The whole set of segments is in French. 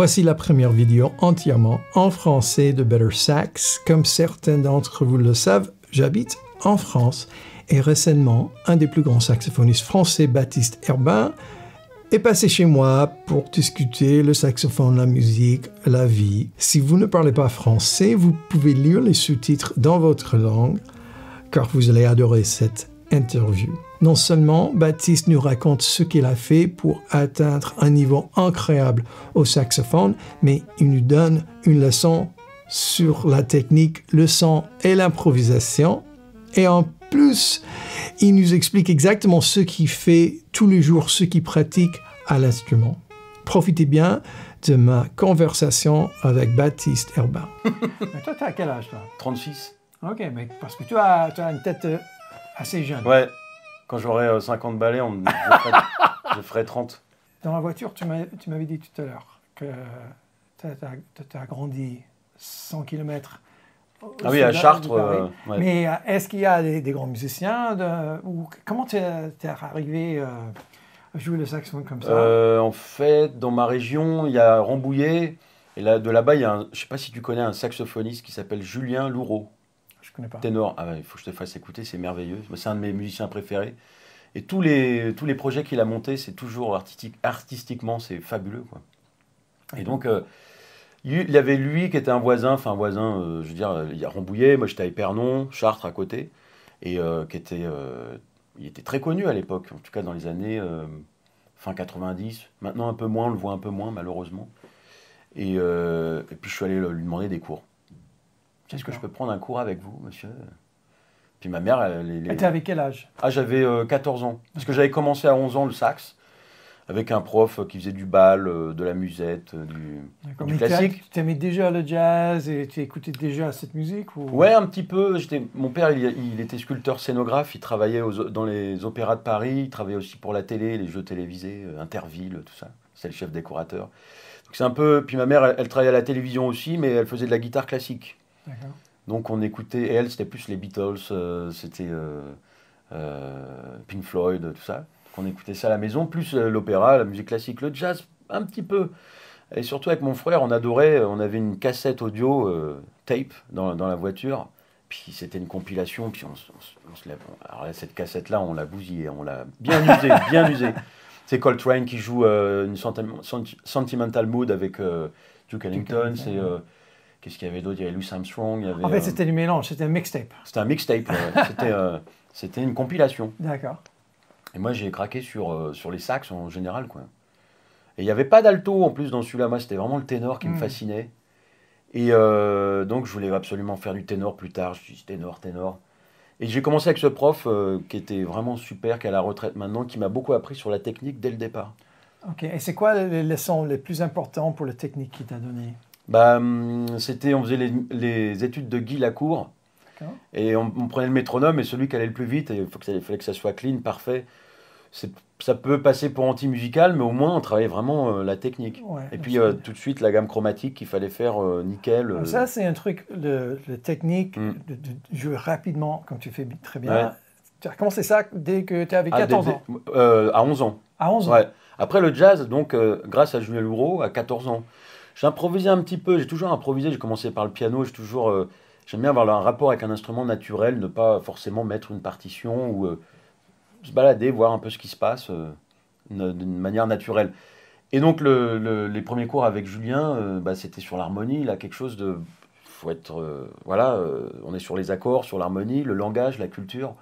Voici la première vidéo entièrement en français de Better Sax. Comme certains d'entre vous le savent, j'habite en France et récemment, un des plus grands saxophonistes français, Baptiste Herbin, est passé chez moi pour discuter le saxophone, la musique, la vie. Si vous ne parlez pas français, vous pouvez lire les sous-titres dans votre langue, car vous allez adorer cette interview. Non seulement Baptiste nous raconte ce qu'il a fait pour atteindre un niveau incroyable au saxophone, mais il nous donne une leçon sur la technique, le son et l'improvisation. Et en plus, il nous explique exactement ce qu'il fait tous les jours, ce qu'il pratique à l'instrument. Profitez bien de ma conversation avec Baptiste Herbin. mais toi, as quel âge, toi 36. Ok, parce que tu as, tu as une tête euh, assez jeune. Ouais. Quand j'aurai 50 euh, balais, je, ferai... 30. Dans la voiture, tu m'avais dit tout à l'heure que tu as, grandi 100 km. Ah oui, à Chartres. Euh, Mais euh, est-ce qu'il y a des, grands musiciens ou Comment tu es, arrivé à jouer le saxophone comme ça En fait, dans ma région, il y a Rambouillet. Et là, de là-bas, il y a je ne sais pas si tu connais un saxophoniste qui s'appelle Julien Louro. Ténor, ah il faut que je te fasse écouter, c'est merveilleux. C'est un de mes musiciens préférés. Et tous les, tous les projets qu'il a montés, c'est toujours artistique, artistiquement, c'est fabuleux. Et donc, euh, il y avait lui qui était un voisin, enfin un voisin, euh, je veux dire, euh, il y a Rambouillet, moi j'étais à Pernon, Chartres à côté, et qui était, il était très connu à l'époque, en tout cas dans les années fin 90. Maintenant un peu moins, on le voit un peu moins malheureusement. et puis je suis allé lui demander des cours. Est-ce que je peux prendre un cours avec vous, monsieur Puis ma mère, elle. était avec quel âge Ah, j'avais 14 euh, ans. Parce que j'avais commencé à 11 ans le sax, avec un prof qui faisait du bal, euh, de la musette, euh, du, classique. Tu aimais déjà le jazz et tu écoutais déjà cette musique ou... Ouais, un petit peu. Mon père, il, était sculpteur scénographe, il travaillait dans les opéras de Paris, il travaillait aussi pour la télé, les jeux télévisés, Interville, tout ça. C'est le chef décorateur. C'est un peu. Puis ma mère, elle travaillait à la télévision aussi, mais elle faisait de la guitare classique. Donc on écoutait, et elle c'était plus les Beatles, euh, c'était euh, euh, Pink Floyd, tout ça. Donc on écoutait ça à la maison, plus l'opéra, la musique classique, le jazz un petit peu. Et surtout avec mon frère, on adorait, on avait une cassette audio tape dans, dans, la voiture. Puis c'était une compilation, puis on, se lève. Alors cette cassette-là, on l'a bousillée, on l'a bien usée, bien usée. C'est Coltrane qui joue une sentimental mood avec Duke Ellington. C'est Qu'est-ce qu'il y avait d'autre Il y avait Louis Armstrong. en fait, euh, c'était du mélange, c'était un mixtape. C'était un mixtape, euh, c'était une compilation. D'accord. Et moi, j'ai craqué sur, euh, sur les sax en général, quoi. Et il n'y avait pas d'alto en plus dans celui-là. Moi, c'était vraiment le ténor qui me hmm. fascinait. Et donc, je voulais absolument faire du ténor plus tard. Je me suis dit ténor, ténor. Et j'ai commencé avec ce prof qui était vraiment super, qui est à la retraite maintenant, qui m'a beaucoup appris sur la technique dès le départ. Ok. Et c'est quoi les leçons les plus importantes pour la technique qu'il t'a donnée bah, hum, c'était, on faisait les, études de Guy Lacour. Et on, prenait le métronome et celui qui allait le plus vite, il faut que ça, fallait que ça soit clean, parfait. Ça peut passer pour anti-musical, mais au moins on travaillait vraiment euh, la technique. et puis euh, tout de suite la gamme chromatique qu'il fallait faire euh, nickel. Ah, ça, c'est un truc, mm. de technique, de, jouer rapidement, comme tu fais très bien. Comment Tu as commencé ça dès que tu avais ah, 14 ans À 11 ans. À 11 ans. Après le jazz, donc grâce à Julien Louraud, à 14 ans improvisé un petit peu, j'ai toujours improvisé, j'ai commencé par le piano, j'ai toujours... Euh, j'aime bien avoir un rapport avec un instrument naturel, ne pas forcément mettre une partition ou euh, se balader, voir un peu ce qui se passe euh, d'une manière naturelle. Et donc les premiers cours avec Julien, bah, c'était sur l'harmonie, là quelque chose de... Faut être... voilà, on est sur les accords, sur l'harmonie, le langage, la culture.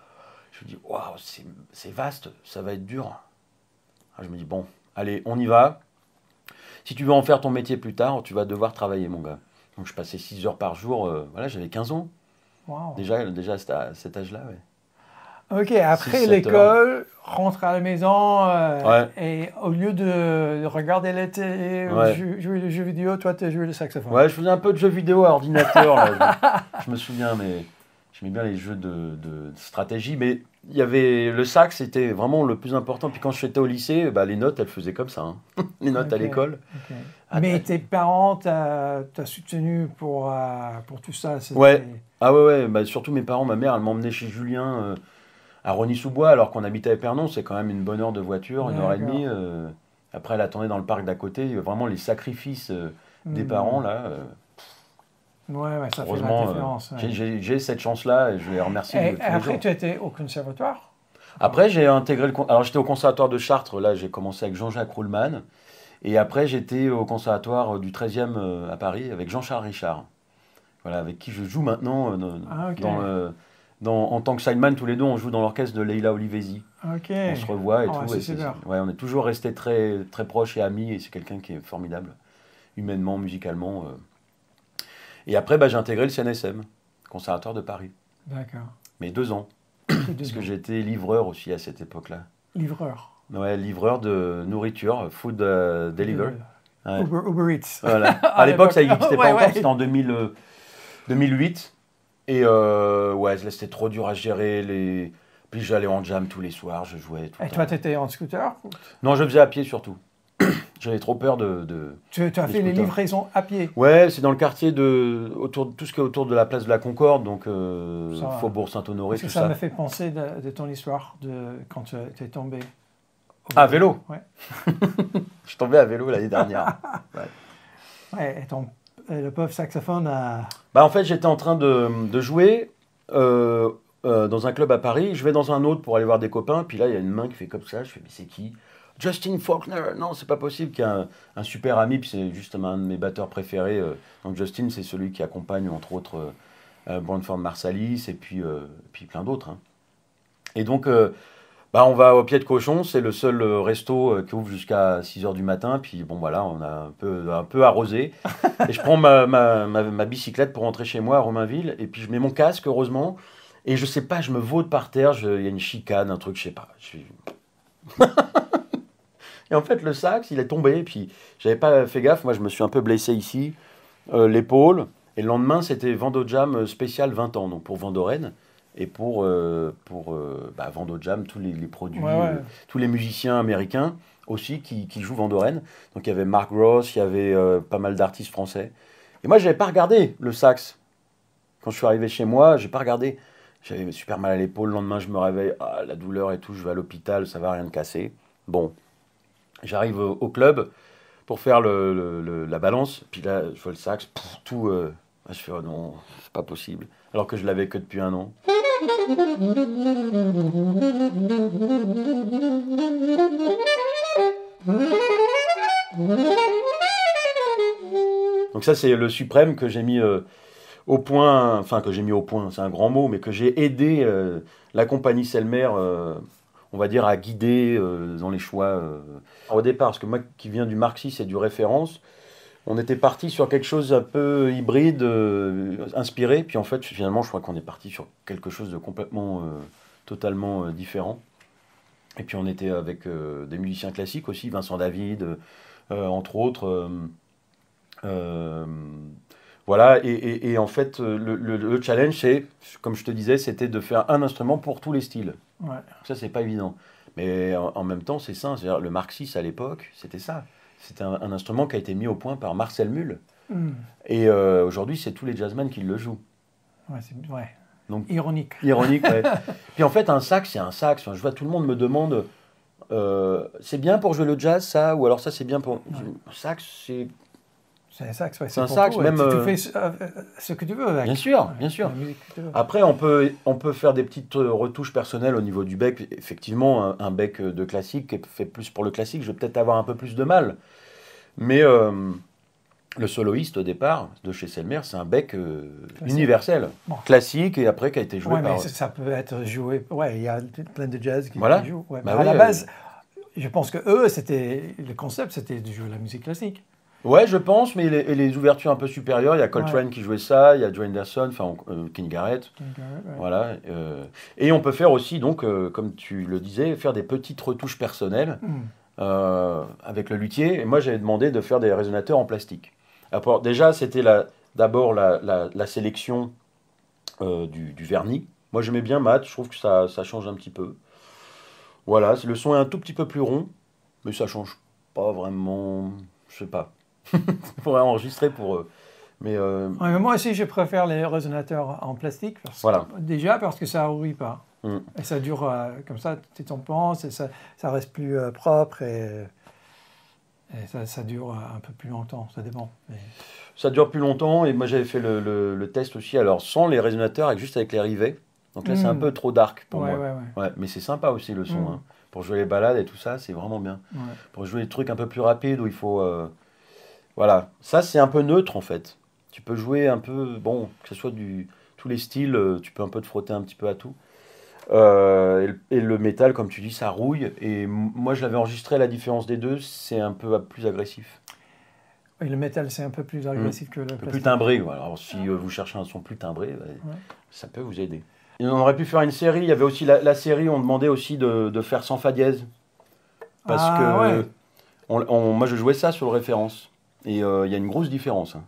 Je me dis, waouh, c'est vaste, ça va être dur. Ah, je me dis, bon, allez, on y va. Si tu veux en faire ton métier plus tard, tu vas devoir travailler, mon gars. Donc je passais 6 heures par jour, euh, voilà, j'avais 15 ans. Déjà, déjà à cet âge-là, Ok, après l'école, rentre à la maison euh, et au lieu de regarder la télé euh, jouer, vidéo, toi tu as joué le saxophone. Ouais, je faisais un peu de jeux vidéo à ordinateur, je, me souviens, mais J'aimais bien les jeux de, de, stratégie, mais il y avait le sac, c'était vraiment le plus important. Puis quand je j'étais au lycée, bah, les notes, elles faisaient comme ça. Hein. les notes à l'école. Ah, mais ah. tes parents, t'as soutenu pour, euh, pour tout ça Ouais. Ah ouais, ouais. Bah, surtout mes parents, ma mère, elle m'emmenait chez Julien euh, à Rony-sous-Bois, alors qu'on habitait à Pernon. C'est quand même une bonne heure de voiture, une heure et demie. Euh. après, elle attendait dans le parc d'à côté. Vraiment les sacrifices des mmh. parents, là. Ouais, ça fait euh, différence. J'ai, cette chance-là et je les remercier Et, et après, tu étais au conservatoire Après, j'ai intégré le. Alors, j'étais au conservatoire de Chartres. Là, j'ai commencé avec Jean-Jacques Rouleman. Et après, j'étais au conservatoire euh, du 13e euh, à Paris avec Jean-Charles Richard. Voilà, avec qui je joue maintenant ah, dans, en tant que sideman, tous les deux, on joue dans l'orchestre de Leila Olivesi. On se revoit et ah, tout. ouais, on est toujours restés très, très proches et amis, et c'est quelqu'un qui est formidable, humainement, musicalement. Et après, bah, j'ai intégré le CNSM, Conservatoire de Paris. D'accord. Mais deux ans. parce que j'étais livreur aussi à cette époque-là. Livreur Ouais, livreur de nourriture, food euh, delivery. deliver. Euh, Uber, Eats. Voilà. à l'époque, ça n'existait pas encore, c'était en 2000, 2008. Euh, Et euh, ouais, c'était trop dur à gérer. Les... Puis j'allais en jam tous les soirs, je jouais Et temps. toi, t'étais en scooter Non, je faisais à pied surtout. J'avais trop peur de. tu, as fait les livraisons à pied Ouais, c'est dans le quartier de. Autour, tout ce qui est autour de la place de la Concorde, donc euh, Faubourg Saint-Honoré, tout ça. Ça m'a fait penser de, ton histoire de quand euh, tu es tombé. À ah, vélo Ouais. Je suis tombé à vélo l'année dernière. ouais. et ton, euh, le pauvre saxophone a. Bah, en fait, j'étais en train de, de jouer. dans un club à Paris, je vais dans un autre pour aller voir des copains, puis là il y a une main qui fait comme ça, je fais mais c'est qui Justin Faulkner, non, c'est pas possible qu'un un super ami, puis c'est justement un de mes batteurs préférés. Euh. donc Justin, c'est celui qui accompagne entre autres euh, euh, Brandford Marsalis et puis, puis plein d'autres. Hein. Et donc, bah, on va au Pied de Cochon, c'est le seul resto qui ouvre jusqu'à 6h du matin. Puis bon, voilà, on a un peu, un peu arrosé. et je prends ma, bicyclette pour rentrer chez moi à Romainville. Et puis je mets mon casque, heureusement. Et je sais pas, je me vaude par terre. Il y a une chicane, un truc, je sais pas. Je... Et en fait, le sax, il est tombé. Puis, j'avais pas fait gaffe. Moi, je me suis un peu blessé ici, euh, l'épaule. Et le lendemain, c'était Vando Jam euh, spécial 20 ans, donc pour Vandoren. Et pour, euh, pour bah, Vando Jam, tous les, produits, tous les musiciens américains aussi qui, qui jouent Vandoren. Donc il y avait Mark Gross, il y avait pas mal d'artistes français. Et moi, j'avais pas regardé le sax. Quand je suis arrivé chez moi, j'ai pas regardé. J'avais super mal à l'épaule. Le lendemain, je me réveille. Ah, la douleur et tout, je vais à l'hôpital, ça va rien casser. Bon, J'arrive au, club pour faire la balance, puis là, je vois le sax, tout. Euh, je fais, oh non, c'est pas possible. Alors que je l'avais que depuis un an. Donc ça c'est le suprême que j'ai mis euh, au point, enfin que j'ai mis au point, c'est un grand mot, mais que j'ai aidé euh, la compagnie Selmer on va dire, à guider euh, dans les choix euh, au départ Parce que moi, qui viens du marxisme et du référence, on était parti sur quelque chose un peu hybride, euh, inspiré, puis en fait, finalement, je crois qu'on est parti sur quelque chose de complètement, totalement différent. Et puis on était avec des musiciens classiques aussi, Vincent David, entre autres. Voilà, et, en fait, euh, le, challenge, c'est, comme je te disais, c'était de faire un instrument pour tous les styles. Ça, c'est pas évident. Mais en, même temps, c'est ça. le Marxiste, à l'époque, c'était ça. C'était un, instrument qui a été mis au point par Marcel Mull. Hmm. Et euh, aujourd'hui, c'est tous les jazzmen qui le jouent. Ouais, c'est vrai. Donc, ironique. Ironique, ouais. Puis en fait, un sax, c'est un sax. je vois, tout le monde me demande euh, c'est bien pour jouer le jazz, ça Ou alors ça, c'est bien pour. Un Sax, c'est c'est un sax, c'est un même, tu, euh, fais euh, ce, que tu veux avec. Bien sûr, bien sûr. Après, on peut, on peut faire des petites euh, retouches personnelles au niveau du bec. Effectivement, un, bec de classique fait plus pour le classique. Je vais peut-être avoir un peu plus de mal. Mais le soloiste au départ de chez Selmer, c'est un bec universel, classique, et après qui a été joué par. Mais ça peut être joué. Ouais, il y a plein de jazz qui voilà. jouent. Ouais, bah à la base, je pense que eux, c'était le concept, c'était de jouer la musique classique. Ouais, je pense, mais les, ouvertures un peu supérieures, il y a Coltrane qui jouait ça, il y a Joe Anderson, enfin euh, King Garrett. Voilà. Euh, et on peut faire aussi, donc, euh, comme tu le disais, faire des petites retouches personnelles hmm. avec le luthier. Et moi, j'avais demandé de faire des résonateurs en plastique. Après, ah, déjà, c'était d'abord la, sélection du, vernis. Moi, j'aimais bien Matt, je trouve que ça, ça change un petit peu. Voilà, le son est un tout petit peu plus rond, mais ça change pas vraiment. Je sais pas. pour enregistrer pour eux. Euh, mais, moi aussi, je préfère les résonateurs en plastique. déjà parce que ça rouille pas. Mm. Et ça dure euh, comme ça, tu t'en penses, et ça, ça reste plus euh, propre et, ça, ça, dure un peu plus longtemps, ça dépend. Ça dure plus longtemps, et moi j'avais fait le, le, test aussi, alors sans les résonateurs, avec, juste avec les rivets. Donc là, c'est un mm. peu trop dark pour moi. mais c'est sympa aussi le son. Mm. Hein. Pour jouer les balades et tout ça, c'est vraiment bien. Pour jouer des trucs un peu plus rapides où il faut voilà, ça c'est un peu neutre en fait. Tu peux jouer un peu, bon, que ce soit du tous les styles, euh, tu peux un peu te frotter un petit peu à tout. Euh, et, le métal, comme tu dis, ça rouille. Et moi, je l'avais enregistré, la différence des deux, c'est un peu plus agressif. Oui, le métal, c'est un peu plus agressif mm. que le Plus timbré. Alors, si euh, vous cherchez un son plus timbré, bah, ça peut vous aider. on aurait pu faire une série. Il y avait aussi la, série, on demandait aussi de, faire sans fa dièse. Parce ah, que moi, je jouais ça sur le référence. Et euh, il y a une grosse différence. Hein.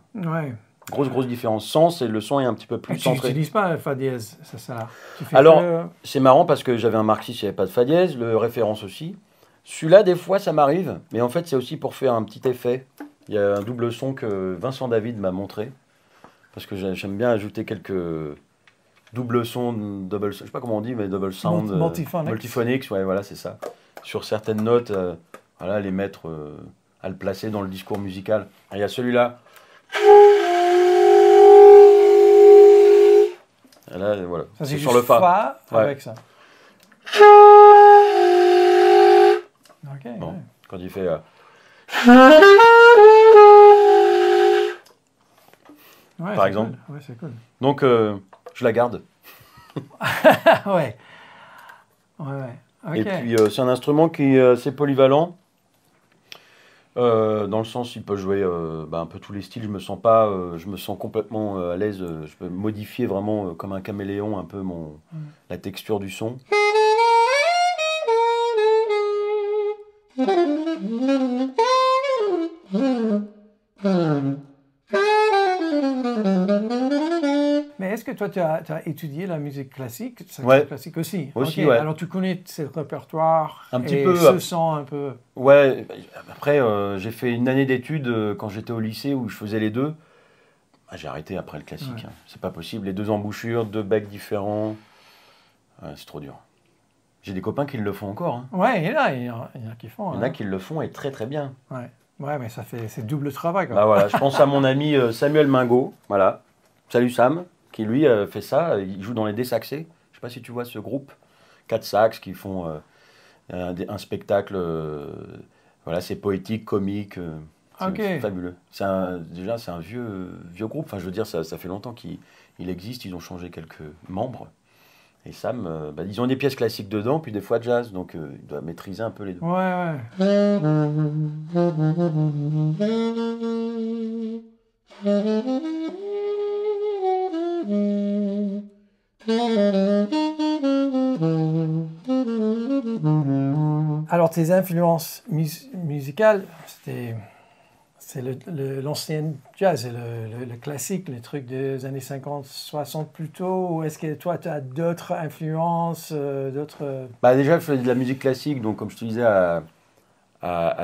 Grosse, grosse différence. Sens, et le son est un petit peu plus centré. Tu n'utilises pas Fa dièse, ça Alors, c'est marrant parce que j'avais un marxiste, il n'y avait pas de Fa dièse, le référence aussi. Celui-là, des fois, ça m'arrive, mais en fait, c'est aussi pour faire un petit effet. Il y a un double son que Vincent David m'a montré, parce que j'aime bien ajouter quelques double sons, double, je sais pas comment on dit, mais double sound, euh, multiphonics, multiphonics ouais, voilà, c'est ça. Sur certaines notes, euh, voilà, les mettre à le placer dans le discours musical. il y a celui-là. Là, voilà. C'est sur le fa. fa avec ça. Okay, bon. Quand il fait. Euh, ouais, Par exemple. c'est Cool. Donc, euh, je la garde. ouais. Ouais, ouais. Et puis, euh, c'est un instrument qui est assez polyvalent. Euh, dans le sens, il peut jouer euh, bah, un peu tous les styles. Je me sens pas, euh, je me sens complètement à l'aise. Je peux modifier vraiment comme un caméléon un peu mon la texture du son. Mm. toi, tu as, étudié la musique classique, ça ouais. classique aussi. Aussi, Alors, tu connais ce répertoire un petit et peu. ce son un peu. Ouais. Après, euh, j'ai fait une année d'études euh, quand j'étais au lycée où je faisais les deux. Ah, j'ai arrêté après le classique. Ce Hein. C'est pas possible. Les deux embouchures, deux becs différents, c'est trop dur. J'ai des copains qui le font encore. Hein. Ouais, il y en a, il y en a qui font. Il y en hein. a qui le font et très très bien. Ouais. Ouais, mais ça fait c'est double travail. Bah voilà, je pense à mon ami euh, Samuel Mingo. Voilà. Salut Sam qui lui euh, fait ça. Il joue dans les désaxés, Je sais pas si tu vois ce groupe. Quatre sax qui font euh, un, spectacle. Euh, voilà, c'est poétique, comique. c'est fabuleux. déjà, c'est un vieux, vieux groupe. Enfin, je veux dire, ça, fait longtemps qu'il existe. Ils ont changé quelques membres. Et Sam, bah, ils ont des pièces classiques dedans, puis des fois jazz, donc il doit maîtriser un peu les deux. Ouais, ouais. Alors, tes influences musicales, c'était. C'est l'ancien jazz, le, le, classique, les trucs des années 50, 60 plutôt. Ou est-ce que toi, tu as d'autres influences euh, d'autres... Euh? Bah déjà, je faisais de la musique classique. Donc, comme je te disais, à,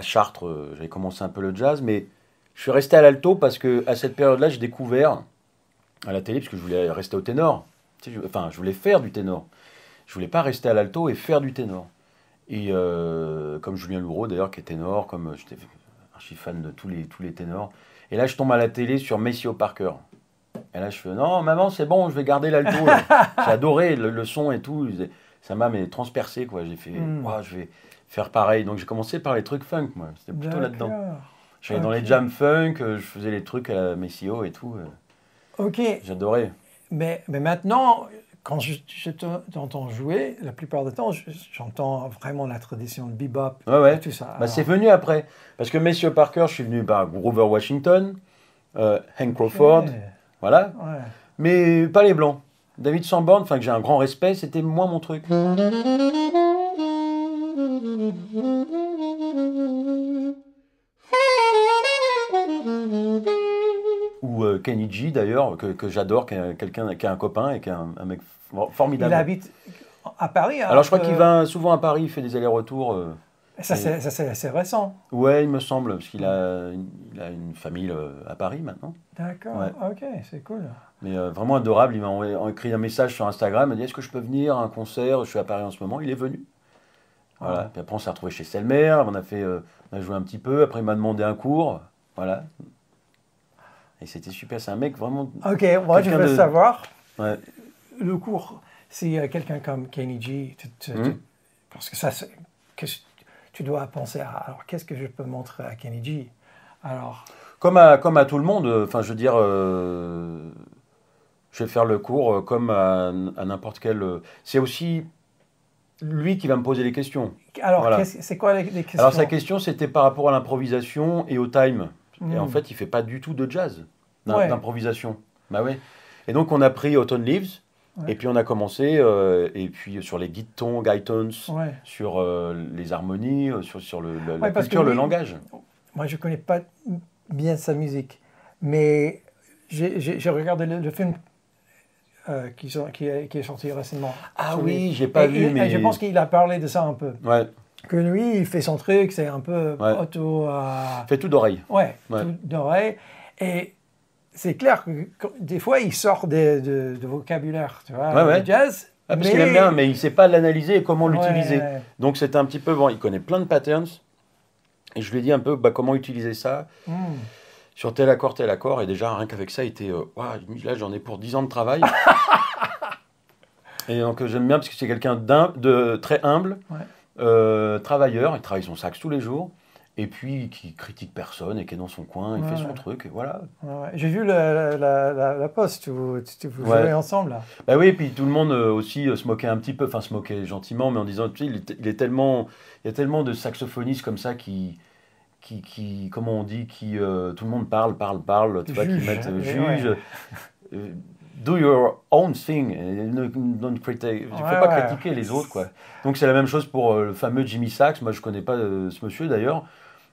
Chartres, euh, j'avais commencé un peu le jazz. Mais je suis resté à l'alto parce que à cette période-là, j'ai découvert à la télé parce que je voulais rester au ténor. Enfin, je voulais faire du ténor. Je voulais pas rester à l'alto et faire du ténor. Et euh, comme Julien Louraud d'ailleurs qui est ténor, comme euh, j'étais archi fan de tous les, tous les ténors. Et là, je tombe à la télé sur Messio Parker. Et là, je fais non, maman, c'est bon, je vais garder l'alto. J'ai adoré le, son et tout. Ça m'a transpercé quoi. J'ai fait, mm. je vais faire pareil. Donc j'ai commencé par les trucs funk, moi. C'était plutôt là-dedans. Je dans les jam funk, euh, je faisais les trucs à Messio et tout. Ok. J'adorais. Mais, mais maintenant, quand je, t'entends jouer, la plupart du temps, j'entends vraiment la tradition de bebop ouais, et tout ça. Bah, c'est venu après. Parce que Monsieur Parker, je suis venu par Grover Washington, euh, Hank Crawford, voilà. Mais pas les Blancs. David Sanborn, enfin que j'ai un grand respect, c'était moins mon truc. Ou euh, Kenichi, d'ailleurs, que, que j'adore, qui est quelqu'un qui est un copain et qui est un, mec formidable. Il habite à Paris. Hein, Alors, je crois qu'il euh, va souvent à Paris, il fait des allers-retours. Euh, ça, c'est assez récent. Ouais, il me semble, parce qu'il a, a une famille à Paris maintenant. D'accord, ok, c'est cool. Mais vraiment adorable, il m'a écrit un message sur Instagram, il m'a dit Est-ce que je peux venir à un concert Je suis à Paris en ce moment. Il est venu. Voilà. Ah. Puis après, on s'est retrouvé chez Selmer, on a, fait, on a joué un petit peu, après, il m'a demandé un cours. Voilà. Et c'était super. C'est un mec vraiment. Ok, moi je veux savoir. Le cours, si euh, quelqu'un comme Kenny G, tu, mhm. parce que ça, tu dois penser à. Alors, qu'est-ce que je peux montrer à Kenny G Alors. Comme à, comme à tout le monde, enfin, je veux dire. Euh, je vais faire le cours euh, comme à, n'importe quel. C'est aussi lui qui va me poser les questions. Alors, c'est quoi les questions Alors, sa question, c'était par rapport à l'improvisation et au time. Et en hmm. fait, il fait pas du tout de jazz, d'improvisation. Bah oui Et donc, on a pris Autumn Leaves. Et puis on a commencé, euh, et puis sur les guitons, guitons, sur euh, les harmonies, euh, sur, sur le, le la culture, le langage. Moi, je connais pas bien sa musique, mais j'ai regardé le, film qui, qui, qui, est sorti récemment. Ah oui, j'ai pas vu, mais... Je pense qu'il a parlé de ça un peu. Ouais que lui, il fait son truc, c'est un peu euh, Fait tout d'oreille. Ouais, tout d'oreille. Et c'est clair que des fois, il sort de, vocabulaire, tu vois, le jazz. Ah, parce mais... qu'il aime bien, mais il ne sait pas l'analyser et comment l'utiliser. Donc c'est un petit peu. Bon, il connaît plein de patterns. Et je lui ai dit un peu bah, comment utiliser ça. Hmm. Sur tel accord, tel accord. Et déjà, rien qu'avec ça, il était. Euh, là, j'en ai pour 10 ans de travail. et donc, j'aime bien parce que c'est quelqu'un de très humble. Ouais euh, travailleur, il travaille son sax tous les jours, et puis qui critique personne et qui est dans son coin, il fait son truc, et voilà. J'ai vu la, la, poste où, vous jouez ensemble. Là. Bah oui, et puis tout le monde euh, aussi euh, se moquait un petit peu, enfin se moquait gentiment, mais en disant, tu sais, il, est, tellement, il y a tellement de saxophonistes comme ça qui, qui, qui comment on dit, qui, tout le monde parle, parle, parle, tu vois, qui mettent juge. do your own thing. don't critique. Il ne faut pas critiquer les autres. Quoi. Donc c'est la même chose pour euh, le fameux Jimmy Sachs. Moi, je ne connais pas euh, ce monsieur d'ailleurs.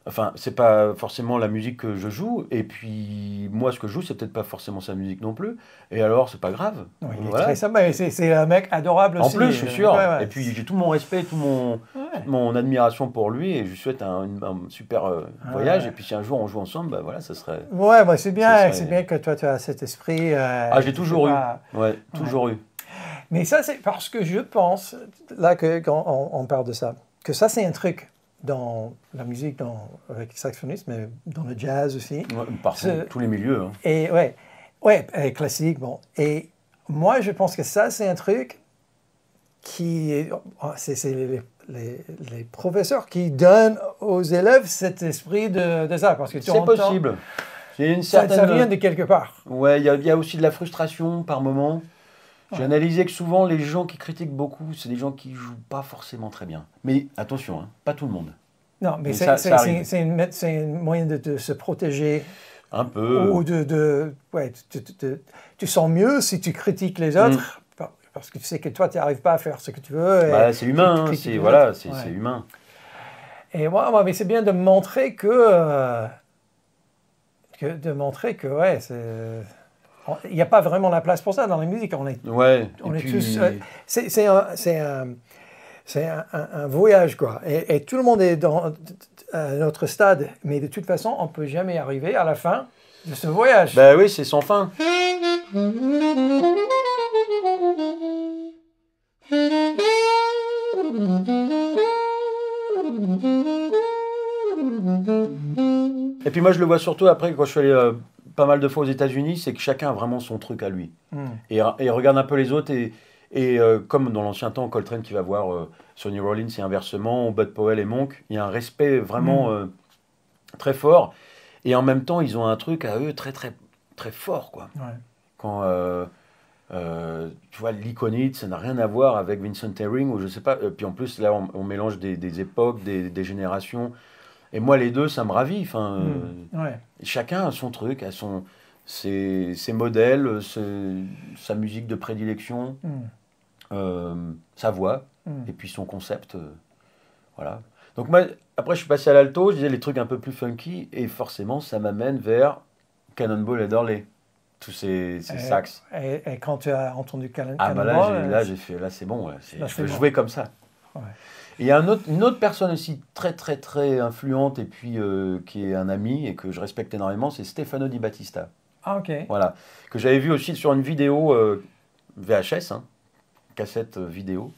Enfin, c'est pas forcément la musique que je joue, et puis moi, ce que je joue, c'est peut-être pas forcément sa musique non plus. Et alors, c'est pas grave. il très sympa, c'est un mec adorable aussi. En plus, je suis euh, sûr. Et puis, j'ai tout mon respect, tout mon, mon admiration pour lui, et je souhaite un, super euh, voyage. Et puis, si un jour on joue ensemble, bah, voilà, ça serait. Ouais, bah, c'est bien, c'est bien que toi, tu as cet esprit. Euh, ah, j'ai toujours eu. Ouais, toujours eu. Mais ça, c'est parce que je pense, là, que, quand on parle de ça, que ça, c'est un truc dans la musique, dans, avec les saxophonistes, mais dans le jazz aussi. par tous les milieux. Hein. Et ouais, ouais, euh, classique, bon. Et moi, je pense que ça, c'est un truc qui. Oh, c'est les, les, professeurs qui donnent aux élèves cet esprit de, ça. Parce que C'est possible. Une ça, vient de quelque part. Ouais, il y, a aussi de la frustration par moment. J'ai analysé que souvent, les gens qui critiquent beaucoup, c'est des gens qui jouent pas forcément très bien. Mais attention, hein, pas tout le monde. Non, mais, c'est un moyen de, se protéger. Un peu. Ou de. de ouais, tu, sens mieux si tu critiques les autres. Mm. Parce que tu sais que toi, tu n'arrives pas à faire ce que tu veux. c'est humain, bah, c'est voilà, c'est humain. Et hein, moi, mais c'est bien de montrer que, euh, que, de montrer que ouais, c'est il n'y a pas vraiment la place pour ça dans la musique. On est, on tous. c'est un, voyage, quoi. Et, tout le monde est dans notre stade, mais de toute façon, on peut jamais arriver à la fin de ce voyage. Ben oui, c'est sans fin. Et puis moi, je le vois surtout après, quand je suis allé euh, pas mal de fois aux États-Unis, c'est que chacun a vraiment son truc à lui. Hmm. Et, et, regarde un peu les autres. Et, euh, comme dans l'ancien temps, Coltrane qui va voir Sony euh, Sonny Rollins et inversement, Bud Powell et Monk, il y a un respect vraiment hmm. très fort. Et en même temps, ils ont un truc à eux très, très, très fort. Quoi. Quand. tu vois, l'iconite, ça n'a rien à voir avec Vincent Herring, ou je sais pas. puis en plus, là, on, mélange des, époques, des, générations. Et moi, les deux, ça me ravit. Enfin, hmm. euh, Chacun a son truc, a son, ses, modèles, sa musique de prédilection, hmm. euh, sa voix, hmm. et puis son concept. Euh, voilà. Donc moi, après, je suis passé à l'alto, je disais les trucs un peu plus funky, et forcément, ça m'amène vers Cannonball et Dorley. Tous ces, ces et, Et, quand tu as entendu ah, bah Cannonball... là, j'ai fait, là c'est bon, je peux jouer comme ça il y a autre, une autre personne aussi très très très influente et puis euh, qui est un ami et que je respecte énormément, c'est Stefano Di Battista. Ah ok. Voilà, que j'avais vu aussi sur une vidéo euh, VHS, hein, cassette euh, vidéo.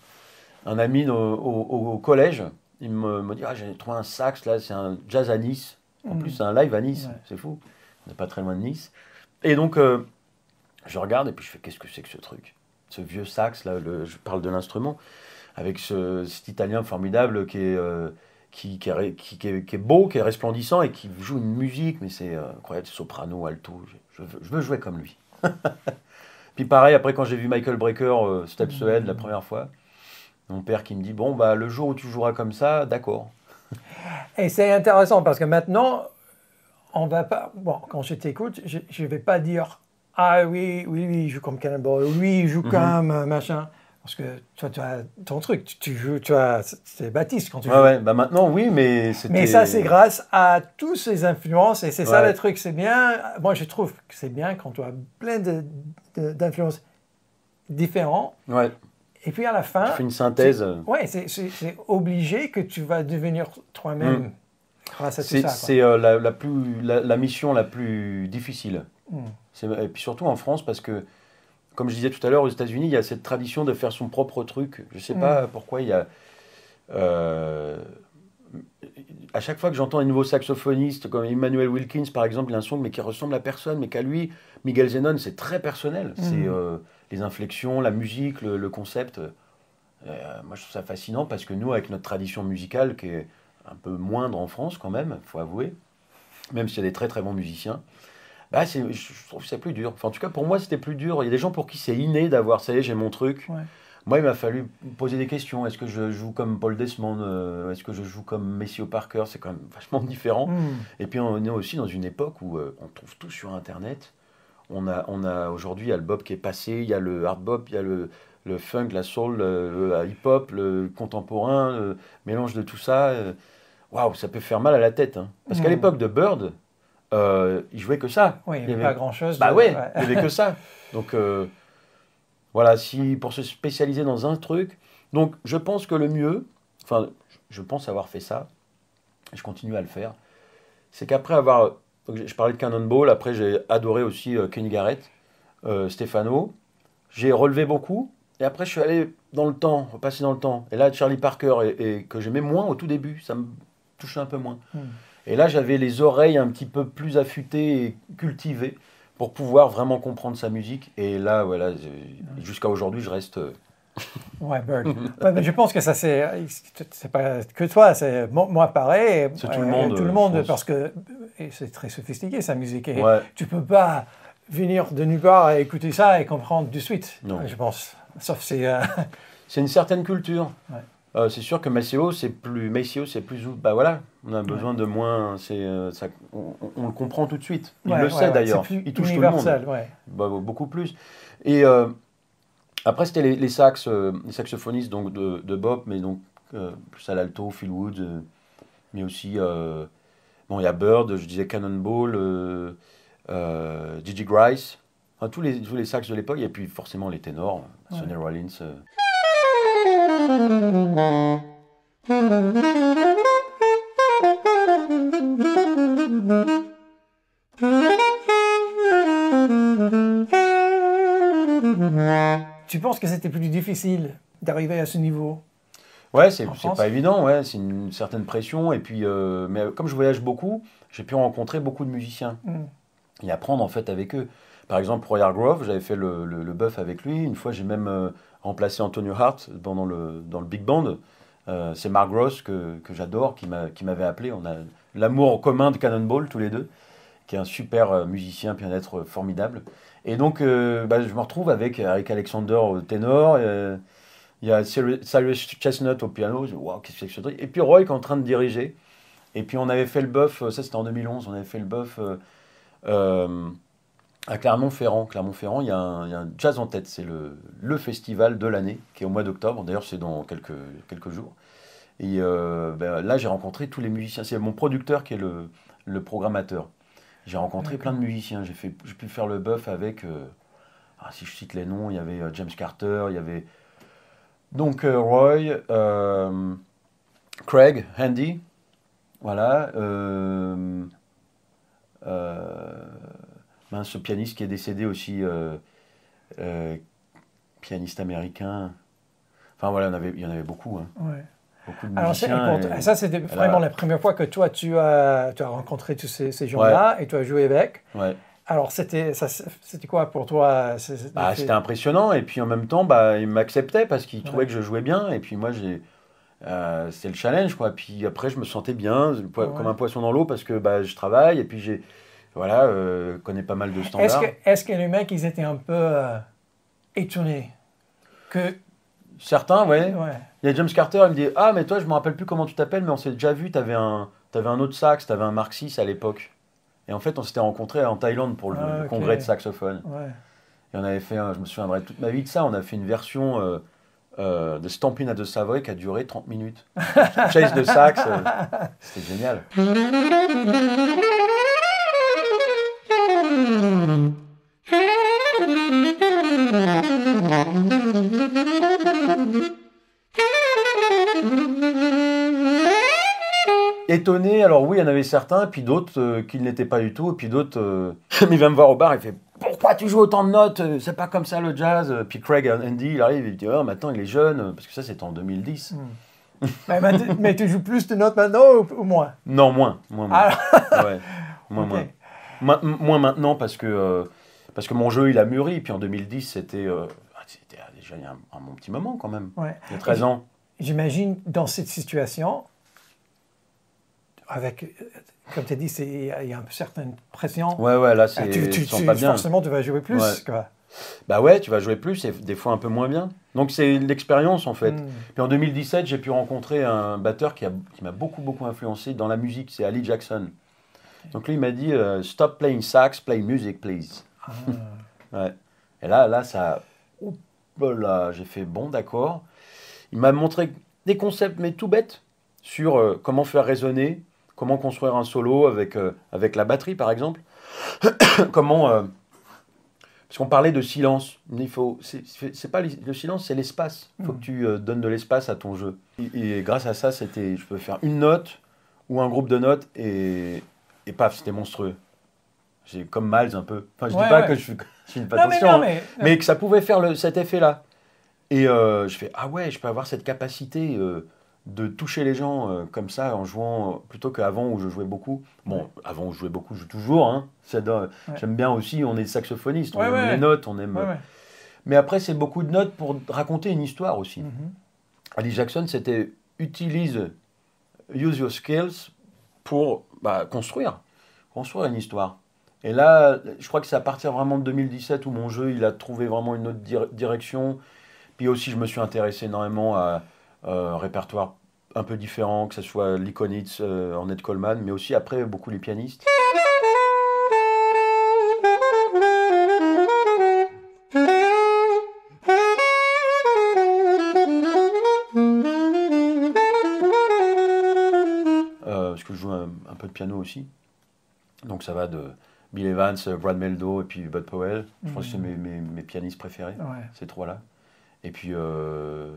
Un ami au, collège, il me, me dit ah, j'ai trouvé un sax là, c'est un jazz à Nice. En hmm. plus, c'est un live à Nice, c'est fou. On n'est pas très loin de Nice. Et donc, je regarde et puis je fais qu'est-ce que c'est que ce truc Ce vieux sax là, je parle de l'instrument avec ce, cet Italien formidable qui est, euh, qui, qui, beau, qui est resplendissant et qui joue une musique, mais c'est incroyable, euh, incroyable, soprano, alto, je, veux, jouer comme lui. Puis pareil, après quand j'ai vu Michael Breaker, euh, Step mm-hmm. la première fois, mon père qui me dit, bon, bah, le jour où tu joueras comme ça, d'accord. et c'est intéressant parce que maintenant, on va pas... Bon, quand je t'écoute, je ne vais pas dire, ah oui, oui, oui, il joue comme Cannonball, oui, il joue mm-hmm. comme euh, machin. Parce que toi, tu as ton truc, tu, tu joues, tu as, c'est Baptiste quand tu ouais, joues. Ouais, bah maintenant, oui, mais c'était... Mais ça, c'est grâce à toutes ces influences, et c'est ça le truc, c'est bien, moi je trouve que c'est bien quand tu as plein de, d'influences différentes. Ouais. Et puis à la fin... Tu fais une synthèse. Ouais, c'est, obligé que tu vas devenir toi-même hmm. grâce à tout ça. C'est euh, la, plus, la, mission la plus difficile. Hmm. Et puis surtout en France, parce que comme je disais tout à l'heure, aux États-Unis, il y a cette tradition de faire son propre truc. Je ne sais mm. pas pourquoi il y a. Euh, à chaque fois que j'entends un nouveau saxophoniste comme Emmanuel Wilkins, par exemple, il a un son mais qui ressemble à personne, mais qu'à lui, Miguel Zenon, c'est très personnel. Mm. C'est euh, les inflexions, la musique, le, concept. Euh, moi, je trouve ça fascinant parce que nous, avec notre tradition musicale qui est un peu moindre en France quand même, faut avouer, même s'il y a des très très bons musiciens, bah, je trouve c'est plus dur. en tout cas, pour moi, c'était plus dur. Il y a des gens pour qui c'est inné d'avoir ça y est, j'ai mon truc. Moi, il m'a fallu poser des questions. Est-ce que je joue comme Paul Desmond euh, Est-ce que je joue comme Messio Parker C'est quand même vachement différent. Hmm. Et puis, on est aussi dans une époque où euh, on trouve tout sur Internet. On a, on a aujourd'hui, il y a le bob qui est passé, il y a le hard bop, il y a le, funk, la soul, le, hip-hop, le contemporain, le mélange de tout ça. Euh, waouh, ça peut faire mal à la tête. Hein. Parce qu'à hmm. l'époque de Bird, euh, il jouait que ça. il n'y avait, pas grand-chose. Bah il n'y avait que ça. Donc euh, voilà, si pour se spécialiser dans un truc. Donc je pense que le mieux, enfin je pense avoir fait ça, et je continue à le faire, c'est qu'après avoir, je parlais de Cannonball, après j'ai adoré aussi euh, Kenny Garrett, euh, Stefano, j'ai relevé beaucoup, et après je suis allé dans le temps, passer dans le temps. Et là Charlie Parker, et, que j'aimais moins au tout début, ça me touchait un peu moins. Hmm. Et là, j'avais les oreilles un petit peu plus affûtées et cultivées pour pouvoir vraiment comprendre sa musique. Et là, voilà, jusqu'à aujourd'hui, je reste. Euh, ouais, Bird. Ben, ben, je pense que ça, c'est, pas que toi, c'est moi pareil. C'est tout le monde. tout le monde, parce que c'est très sophistiqué sa musique. Et Tu peux pas venir de nulle part écouter ça et comprendre du suite, non. je pense. Sauf c'est. Euh, c'est une certaine culture. Ouais. Euh, c'est sûr que Maceo, c'est plus. Maceo, c'est plus. Bah voilà, on a besoin de moins. C'est, euh, ça, on, le comprend tout de suite. Il le sait d'ailleurs. Il touche tout le monde. Bah, bah, beaucoup plus. Et euh, après, c'était les, saxophonistes donc, de, Bob, mais donc plus à l'alto, Phil Wood, mais aussi. bon, il y a Bird, je disais Cannonball, Gigi Grice, tous, les, tous les sax de l'époque, et puis forcément les ténors, Sonny Rollins. Tu penses que c'était plus difficile d'arriver à ce niveau Ouais, c'est pas évident, ouais, c'est une certaine pression. Et puis, euh, mais comme je voyage beaucoup, j'ai pu rencontrer beaucoup de musiciens hmm. et apprendre en fait avec eux. Par exemple, Royal Grove, j'avais fait le, le, bœuf avec lui. Une fois, j'ai même euh, remplacer Antonio Hart pendant le, dans le Big Band. Euh, c'est Mark Gross que, j'adore, qui m'avait appelé. On a l'amour commun de Cannonball, tous les deux, qui est un super euh, musicien, bien un être euh, formidable. Et donc, bah, je me retrouve avec, Eric Alexander au ténor. il y a Cyrus Chestnut au piano. qu'est-ce que Et puis Roy qui est en train de diriger. Et puis on avait fait le buff, ça c'était en 2011, on avait fait le buff à Clermont-Ferrand. Clermont-Ferrand, il y, a un jazz en tête. C'est le, festival de l'année qui est au mois d'octobre. D'ailleurs, c'est dans quelques, quelques jours. Et euh, ben, là, j'ai rencontré tous les musiciens. C'est mon producteur qui est le, programmateur. J'ai rencontré plein de musiciens. J'ai, pu faire le bœuf avec. Euh, ah, si je cite les noms, il y avait euh, James Carter, il y avait. Donc, Roy, Craig, Handy. Voilà. Ben, ce pianiste qui est décédé aussi, euh, euh, pianiste américain. Enfin voilà, on avait, il y en avait beaucoup. Hein. Beaucoup de Alors, ça, c'était vraiment la première fois que toi, tu as, rencontré tous ces, gens-là et tu as joué avec. Alors, c'était quoi pour toi bah, C'était impressionnant. Et puis, en même temps, bah, ils m'acceptaient parce qu'ils trouvaient que je jouais bien. Et puis, moi, j'ai... Euh, c'était le challenge, quoi. Puis après, je me sentais bien, comme un poisson dans l'eau, parce que bah, je travaille, et puis j'ai voilà, euh, connaît pas mal de standards. Est-ce que, les mecs, ils étaient un peu euh, étonnés que... Certains, oui. Il y a James Carter, il me dit Ah, mais toi, je me rappelle plus comment tu t'appelles, mais on s'est déjà vu, t'avais un, avais un autre sax, avais un Mark à l'époque. Et en fait, on s'était rencontrés en Thaïlande pour le, ah, congrès de saxophone. Ouais. Et on avait fait, je me souviendrai toute ma vie de ça, on a fait une version euh, euh de Stampin' à de Savoy qui a duré 30 minutes. Chase de sax, euh, c'était génial. Alors oui, il y en avait certains, puis d'autres euh, qui ne l'étaient pas du tout, et puis d'autres. Euh, il vient me voir au bar, il fait pourquoi tu joues autant de notes euh, C'est pas comme ça le jazz. Puis Craig Andy, il arrive, il dit oh, maintenant il est jeune, parce que ça c'était en 2010. Hmm. mais, mais, tu, joues plus de notes maintenant ou, moins Non, moins. Moins, Ah. moins, moins. maintenant parce que, parce que mon jeu il a mûri. Puis en 2010, c'était ah, ah, déjà il y a un, petit moment quand même. Il y a 13 ans. J'imagine dans cette situation, avec, comme tu as dit, il y a une certaine pression. Ouais, ouais, là, euh, c'est. Tu, pas bien. Forcément, tu vas jouer plus. Bah ouais, tu vas jouer plus et des fois un peu moins bien. Donc c'est l'expérience en fait. Hmm. Puis en 2017, j'ai pu rencontrer un batteur qui, m'a beaucoup, beaucoup influencé dans la musique, c'est Ali Jackson. Donc lui, il m'a dit euh, Stop playing sax, play music, please. Ah. ouais. Et là, là, ça. Oups, oh là, j'ai fait bon, d'accord. Il m'a montré des concepts, mais tout bête sur euh, comment faire résonner Comment construire un solo avec, euh, avec la batterie, par exemple Comment. Euh, parce qu'on parlait de silence. Il faut, c'est, pas le silence, c'est l'espace. Il faut que hmm. tu euh, donnes de l'espace à ton jeu. Et, grâce à ça, c'était, je peux faire une note ou un groupe de notes et, et paf, c'était monstrueux. J'ai comme mal un peu. je dis pas que je, suis une patience, mais, hein, que ça pouvait faire cet effet-là. Et je fais ah ouais, je peux avoir cette capacité de toucher les gens euh, comme ça en jouant euh, plutôt qu'avant où je jouais beaucoup. Bon, avant où je jouais beaucoup, je joue toujours. Hein. J'aime bien aussi, on est saxophoniste, on aime les notes, on aime. Euh, mais après, c'est beaucoup de notes pour raconter une histoire aussi. Mm-hmm. Ali Jackson, c'était utilise, use your skills pour bah, construire, construire une histoire. Et là, je crois que c'est à partir vraiment de 2017 où mon jeu, il a trouvé vraiment une autre direction. Puis aussi, je me suis intéressé énormément à un euh, répertoire un peu différent, que ce soit Likonitz, euh, Ornette Coleman, mais aussi après beaucoup les pianistes. Euh, parce que je joue un, peu de piano aussi. Donc ça va de Bill Evans, Brad Meldo et puis Bud Powell. Je pense que c'est mm. mes, pianistes préférés, ces trois-là. Et puis euh,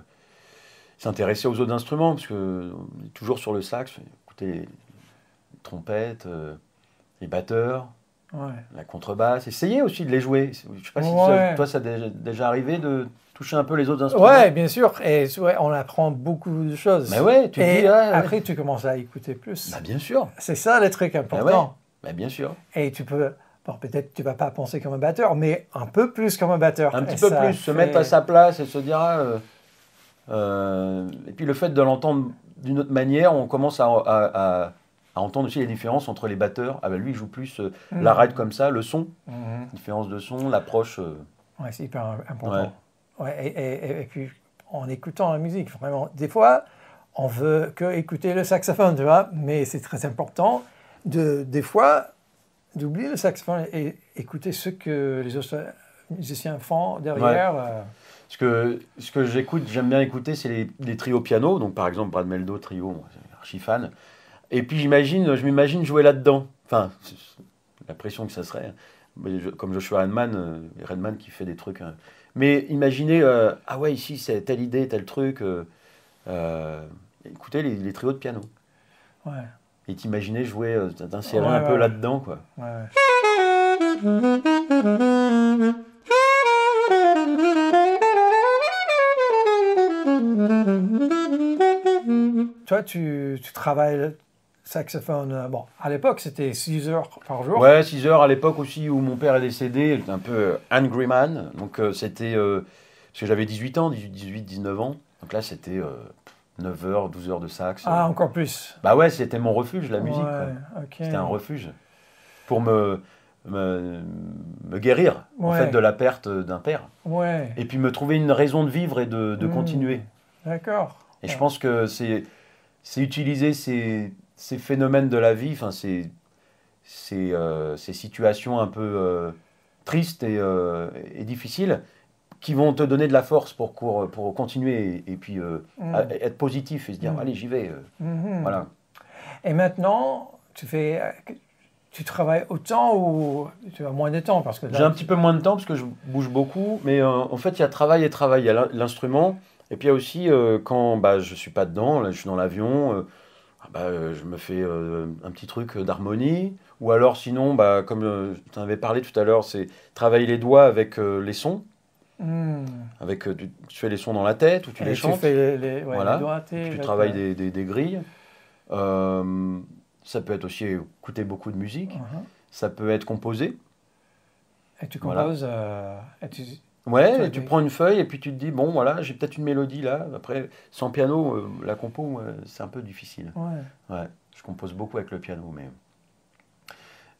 s'intéresser aux autres instruments, parce que toujours sur le sax, Écouter les trompettes, euh, les batteurs, la contrebasse, essayer aussi de les jouer. Je sais pas si ça, toi, ça t'est déjà arrivé de toucher un peu les autres instruments. Ouais, bien sûr, et on apprend beaucoup de choses. Mais ouais, tu dis, ah, après, tu commences à écouter plus. Bah, bien sûr. C'est ça le truc bah, important. Bah, bien sûr. Et tu peux... peut-être tu vas pas penser comme un batteur, mais un peu plus comme un batteur. Un petit peu plus, se mettre à sa place et se dire... Ah, euh, euh, et puis le fait de l'entendre d'une autre manière, on commence à, à, entendre aussi les différences entre les batteurs. Ah ben lui, il joue plus euh, mm. la ride comme ça, le son, la mm-hmm. différence de son, l'approche. Euh. Oui, c'est hyper important. et, puis en écoutant la musique, vraiment, des fois, on veut que écouter le saxophone, tu vois, mais c'est très important de, des fois, d'oublier le saxophone et écouter ce que les autres musiciens font derrière. Ce que, ce que j'écoute, j'aime bien écouter, c'est les, trios piano. Donc, par exemple, Brad Meldo, trio, archi fan. Et puis, j'imagine, je m'imagine jouer là-dedans. Enfin, la pression que ça serait. Comme je, comme Joshua Redman, euh, Redman qui fait des trucs. Hein. Mais imaginez, euh, ah ouais, ici, c'est telle idée, tel truc. Euh, écoutez les, trios de piano. Et t'imaginer jouer, t'insérer un peu là-dedans, quoi. toi, tu, tu travailles saxophone. Euh, bon, à l'époque, c'était 6 heures par jour. Ouais, 6 heures à l'époque aussi où mon père est décédé, un peu euh, angry man. Donc euh, c'était. parce que j'avais 18 ans, 18, 19 ans. Donc là, c'était 9 heures, 12 heures de sax. Ah, encore plus Bah ouais, c'était mon refuge, la musique. C'était un refuge. Pour me. Me, me guérir en fait de la perte d'un père ouais. et puis me trouver une raison de vivre et de, de hmm. continuer d'accord et je pense que c'est c'est utiliser ces, phénomènes de la vie, enfin ces, euh, situations un peu euh, tristes euh, et, difficiles, qui vont te donner de la force pour, pour continuer et, puis mm. être positif et se dire mm. allez j'y vais, mm-hmm. voilà. Et maintenant, tu fais, tu travailles autant ou tu as moins de temps parce que j'ai un petit peu moins de temps parce que je bouge beaucoup, mais en fait il y a travail et travail, il y a l'instrument. Et puis il y a aussi euh, quand bah, je ne suis pas dedans, je suis dans l'avion, euh, ah, bah, euh, je me fais un petit truc d'harmonie. Ou alors sinon, bah, comme tu en avais parlé tout à l'heure, c'est travailler les doigts avec les sons. Hmm. Avec, tu, fais les sons dans la tête ou tu les chantes. Tu les, tu travailles des, des, des grilles. ça peut être aussi écouter beaucoup de musique. Uh-huh. Ça peut être composer. Et tu composes. tu Ouais, tu prends une feuille et puis tu te dis, bon, voilà, j'ai peut-être une mélodie là. Après, sans piano, euh, la compo, euh, c'est un peu difficile. Ouais. ouais. Je compose beaucoup avec le piano, mais.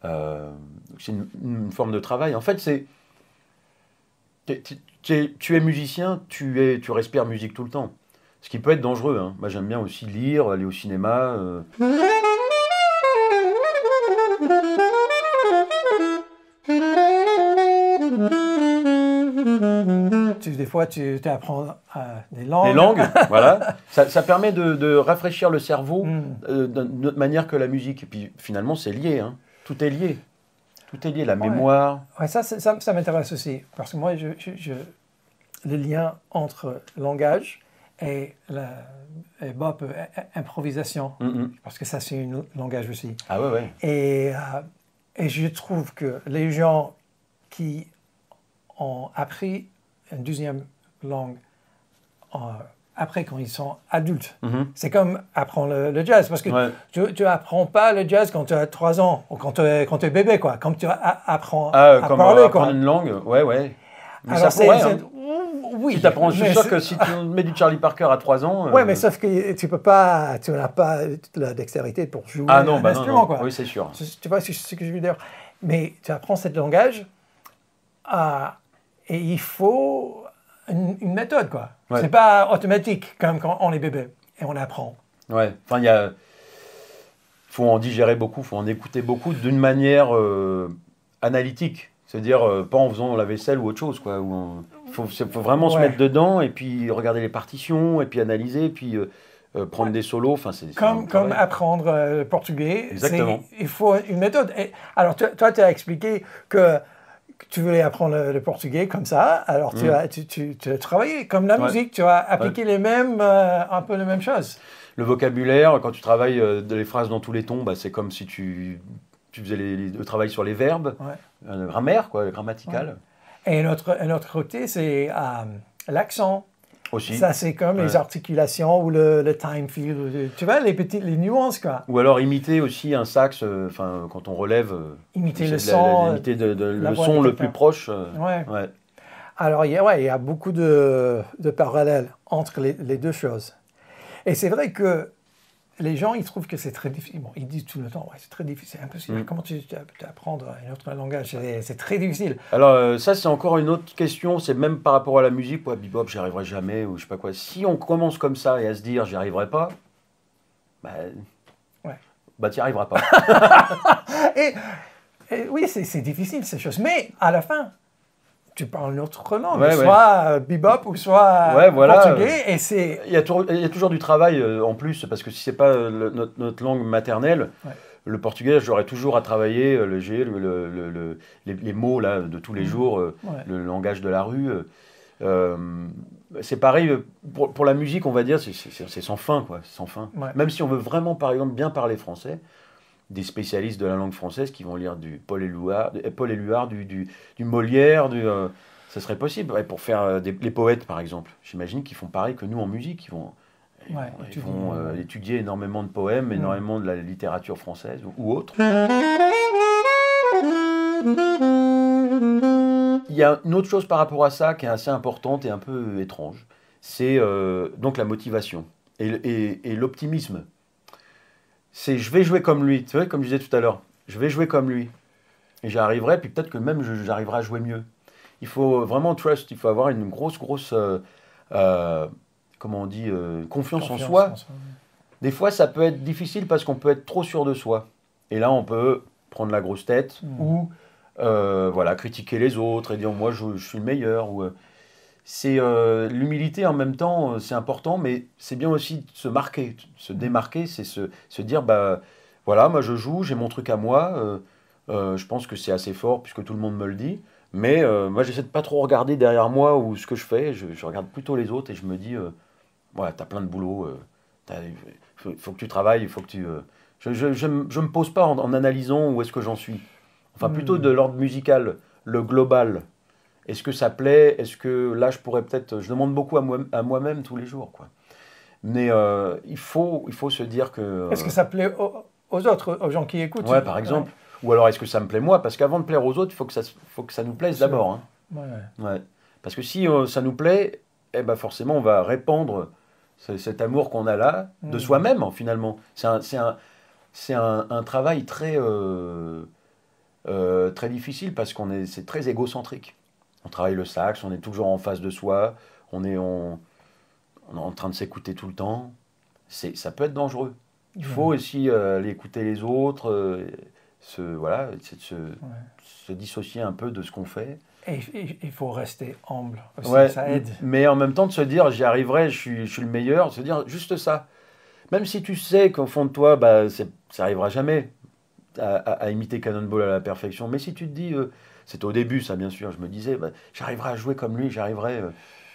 Euh, c'est une, forme de travail. En fait, c'est. Tu es musicien, tu, es, tu respires musique tout le temps. Ce qui peut être dangereux. Hein. Moi, j'aime bien aussi lire, aller au cinéma. fois, tu, apprends euh, des langues. Des langues, voilà. Ça, permet de, rafraîchir le cerveau hmm. euh, d'une autre manière que la musique. Et puis finalement, c'est lié. Hein. Tout est lié. Tout est lié, la mémoire. Ouais, ça, ça, m'intéresse aussi. Parce que moi, je, je, le lien entre langage et, la, euh, improvisation. Mm, mm. Parce que ça, c'est un langage aussi. Ah ouais, ouais. Et, et je trouve que les gens qui ont appris une deuxième langue euh, après quand ils sont adultes. Mhm. C'est comme apprendre le, jazz, parce que tu, n'apprends pas le jazz quand tu as 3 ans, ou quand tu es, bébé, quoi. Comme tu apprends ah, à comme parler, euh, apprendre une langue, ouais, ouais. Mais Alors, c'est... Hein. Oui, Tu t'apprends, je suis sûr que si tu mets du Charlie Parker à 3 ans... Ouais, euh, mais sauf que tu peux pas, tu n'as pas la dextérité pour jouer ah, non, bah un bah instrument, non, quoi. Oui, c'est sûr. Tu, tu vois ce que je veux dire. Mais tu apprends ce langage à et il faut une, méthode, quoi. C'est pas automatique comme quand on est bébé et on apprend. Ouais, enfin, il y a. faut en digérer beaucoup, faut en écouter beaucoup d'une manière euh, analytique. C'est-à-dire, euh, pas en faisant la vaisselle ou autre chose, quoi. Il faut, vraiment se mettre dedans et puis regarder les partitions et puis analyser et puis. Euh, prendre des solos. Enfin, c'est comme, comme apprendre le portugais. Exactement. Il faut une méthode. Et, alors, toi, tu as expliqué que tu voulais apprendre le portugais comme ça, alors tu, vas, mm. as, tu, tu, travaillé comme la musique, tu as appliqué les mêmes, euh, un peu les mêmes choses. Le vocabulaire, quand tu travailles euh, les phrases dans tous les tons, bah, c'est comme si tu, tu faisais le travail sur les verbes, la euh, grammaire, quoi, grammaticale. Et un autre côté, c'est l'accent. Ça, c'est comme les articulations ou le, le, time field. Tu vois, les, petites, les nuances, quoi. Ou alors imiter aussi un sax, euh, enfin, quand on relève. Euh, imiter le son. le son le plus proche. Euh, ouais. Alors, il y, a, ouais, il y a beaucoup de, de parallèles entre les, les deux choses. Et c'est vrai que les gens, ils trouvent que c'est très difficile. ils disent tout le temps, ouais, c'est très difficile, c'est impossible. Mm. Comment tu, apprends un autre langage C'est très difficile. Alors, euh, ça, c'est encore une autre question. C'est même par rapport à la musique, ouais, bebop, j'y arriverai jamais, ou je sais pas quoi. Si on commence comme ça et à se dire, j'y arriverai pas, bah. Ouais. Bah, t'y arriveras pas. et, oui, c'est difficile, ces choses. Mais à la fin, tu parles autrement, soit euh, bebop ou soit euh, voilà. portugais. Et c'est... Il, y a toujours du travail euh, en plus, parce que si c'est pas notre, langue maternelle, le portugais, j'aurais toujours à travailler le G, les, mots là, de tous les mmh. jours, le langage de la rue. c'est pareil pour, pour, la musique, on va dire, c'est, sans fin, quoi, sans fin. Même si on veut vraiment, par exemple, bien parler français, des spécialistes de la langue française qui vont lire du Paul Éluard, euh, Paul du, du, Molière, du, euh, ça serait possible. pour faire euh, les poètes, par exemple, j'imagine qu'ils font pareil que nous en musique. Ils vont, étudier énormément de poèmes, mm. énormément de la littérature française ou, autre. Il y a une autre chose par rapport à ça qui est assez importante et un peu étrange. C'est donc la motivation et, et l'optimisme c'est je vais jouer comme lui, tu vois, comme je disais tout à l'heure, je vais jouer comme lui. Et j'arriverai, puis peut-être que même j'arriverai à jouer mieux. Il faut vraiment trust, il faut avoir une grosse, grosse, euh, euh, comment on dit, euh, confiance, en soi. Des fois, ça peut être difficile parce qu'on peut être trop sûr de soi. Et là, on peut prendre la grosse tête mmh. ou voilà, critiquer les autres et dire moi je, suis le meilleur. Ou, c'est euh, l'humilité en même temps, euh, c'est important, mais c'est bien aussi de se marquer, se démarquer, c'est se, se, dire bah voilà, moi je joue, j'ai mon truc à moi, euh, je pense que c'est assez fort puisque tout le monde me le dit, mais moi j'essaie de pas trop regarder derrière moi ou ce que je fais, je, regarde plutôt les autres et je me dis voilà, t'as plein de boulot, il faut, que tu travailles, il faut que tu. je, je, je me pose pas en analysant où est-ce que j'en suis. Enfin, plutôt hmm. de l'ordre musical, le global, est-ce que ça plaît Est-ce que là, je pourrais peut-être. Je demande beaucoup à moi-même tous les jours, quoi. Mais euh, il, faut, il faut se dire que. Euh est-ce que ça plaît aux, autres, aux gens qui écoutent Ouais, par exemple. Ou alors, est-ce que ça me plaît moi Parce qu'avant de plaire aux autres, il faut, que ça, faut que ça nous plaise d'abord. Hein. Parce que si euh, ça nous plaît, eh ben forcément, on va répandre cet amour qu'on a là, de mmh. soi-même, hein, finalement. C'est un, travail très, très difficile parce qu'on est, c'est très égocentrique on travaille le sax, on est toujours en face de soi, on est en, en train de s'écouter tout le temps. C'est, ça peut être dangereux. Il faut aussi euh, aller écouter les autres, euh, se, voilà, se, se, dissocier un peu de ce qu'on fait. Et il faut rester humble ça aide. Mais en même temps, de se dire j'y arriverai, je suis, le meilleur, se dire juste ça. Même si tu sais qu'au fond de toi, bah, ça n'arrivera jamais à, imiter Cannonball à la perfection, mais si tu te dis. Euh, c'était au début, ça, bien sûr. Je me disais, bah, j'arriverai à jouer comme lui, j'arriverai euh,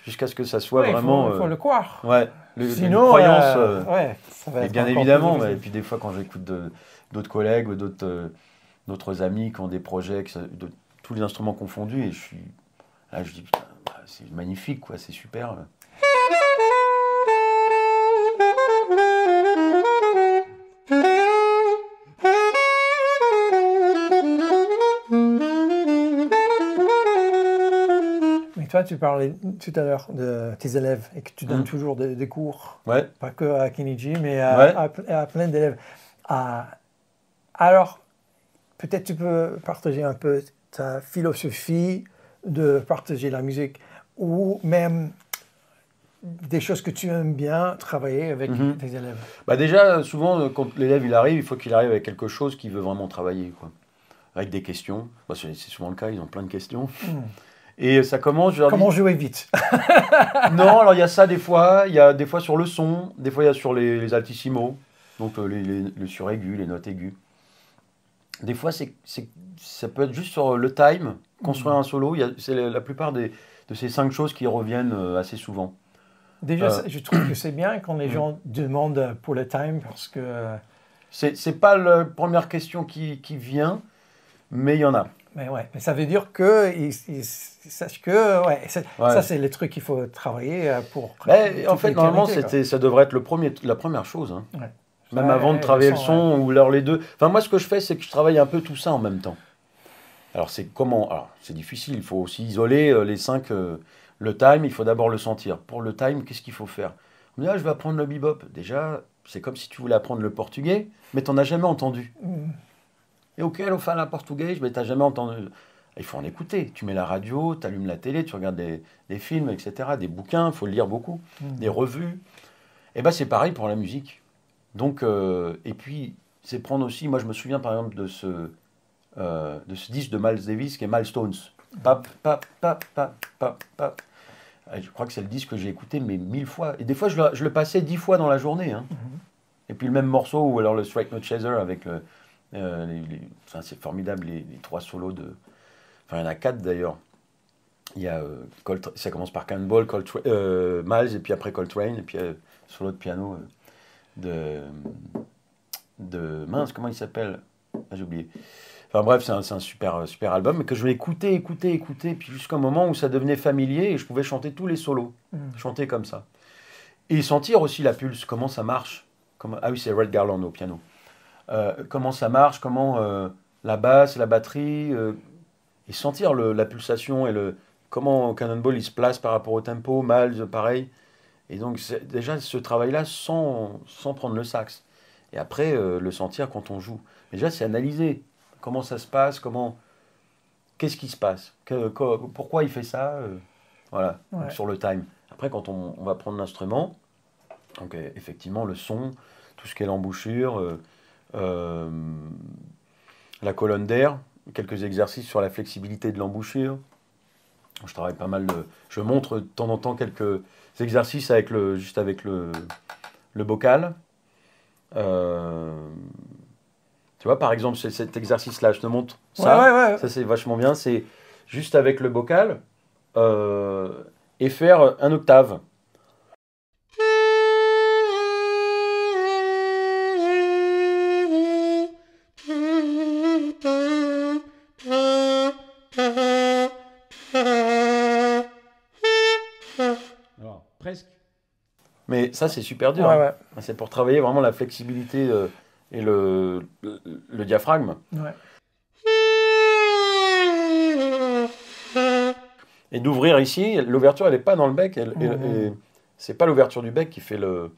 jusqu'à ce que ça soit vraiment. Il faut, euh, le croire. Ouais, Sinon, bien évidemment, et puis des fois, quand j'écoute d'autres collègues ou euh, d'autres amis qui ont des projets, de tous les instruments confondus, et je suis. Là, je dis, bah, c'est magnifique, quoi, c'est super. tu parlais tout à l'heure de tes élèves et que tu donnes mm. toujours des, cours, pas que à Kenichi, mais à, plein d'élèves. alors, peut-être tu peux partager un peu ta philosophie de partager la musique ou même des choses que tu aimes bien travailler avec mm-hmm. tes élèves bah Déjà, souvent, quand l'élève il arrive, il faut qu'il arrive avec quelque chose qu'il veut vraiment travailler. Quoi. Avec des questions. Bah, c'est souvent le cas, ils ont plein de questions. Mm. Et ça commence. Comment jouer vite Non, alors il y a ça des fois. Il y a des fois sur le son, des fois il y a sur les, altissimos, donc euh, les, le suraigu, les notes aiguës. Des fois, c'est, ça peut être juste sur euh, le time, construire hmm. un solo. c'est la, plupart de ces cinq choses qui reviennent euh, assez souvent. Déjà, je trouve que c'est bien quand les hmm. gens demandent pour le time parce que. C'est, pas la première question qui vient, mais il y en a. Mais ouais, mais ça veut dire que que ouais, ça c'est les trucs qu'il faut travailler euh, pour. en fait, normalement, c'était ça devrait être le premier, la première chose. Hein. Même avant de travailler le, son ou alors les deux. Enfin, moi, ce que je fais, c'est que je travaille un peu tout ça en même temps. Alors, c'est comment Alors, c'est difficile. Il faut aussi isoler euh, les cinq. Euh, le time, il faut d'abord le sentir. Pour le time, qu'est-ce qu'il faut faire On dit, ah, je vais apprendre le bebop. Déjà, c'est comme si tu voulais apprendre le portugais, mais tu n'en as jamais entendu. Mm. Et auquel au fait la portugaise, mais t'as jamais entendu. Il faut en écouter. Tu mets la radio, tu allumes la télé, tu regardes des, films, etc., des bouquins, il faut le lire beaucoup, mmh. des revues. Et eh bien, c'est pareil pour la musique. Donc, euh, et puis, c'est prendre aussi, moi je me souviens par exemple de ce, euh, de ce disque de Miles Davis qui est Milestones. Pap, pap, pap, pap, pap, Je crois que c'est le disque que j'ai écouté, mais mille fois. Et des fois, je le, passais dix fois dans la journée. Hein. Mmh. Et puis le même morceau, ou alors le Strike No Chaser avec euh, c'est formidable, les, trois solos de. Enfin, il y en a quatre d'ailleurs. Il y a, euh, ça commence par Cannonball, euh, Miles, et puis après Coltrane, et puis euh, solo de piano de, de. Mince, comment il s'appelle ah, J'ai oublié. Enfin bref, c'est un, super, super album, mais que je vais écouter, écouter, puis jusqu'à un moment où ça devenait familier et je pouvais chanter tous les solos, mm. chanter comme ça. Et sentir aussi la pulse, comment ça marche. Ah oui, c'est Red Garland au piano. Euh, comment ça marche, comment euh, la basse, la batterie, euh, et sentir la pulsation et le comment Cannonball il se place par rapport au tempo, mal pareil. Et donc déjà ce travail-là sans, prendre le sax. Et après le sentir quand on joue. déjà c'est analyser comment ça se passe, comment qu'est-ce qui se passe, pourquoi il fait ça, voilà sur le time. Après quand on, va prendre l'instrument, donc effectivement le son, tout ce qui est l'embouchure, euh, la colonne d'air, quelques exercices sur la flexibilité de l'embouchure. Je travaille pas mal. je montre de temps en temps quelques exercices avec le, juste avec le, le bocal. Euh, tu vois, par exemple, cet exercice-là, je te montre ça. Ça, c'est vachement bien. C'est juste avec le bocal euh, et faire un octave. Mais ça, c'est super dur. Hein. C'est pour travailler vraiment la flexibilité euh, et le, le, diaphragme. Et d'ouvrir ici, l'ouverture, elle n'est pas dans le bec. Elle, n'est c'est pas l'ouverture du bec qui fait, le,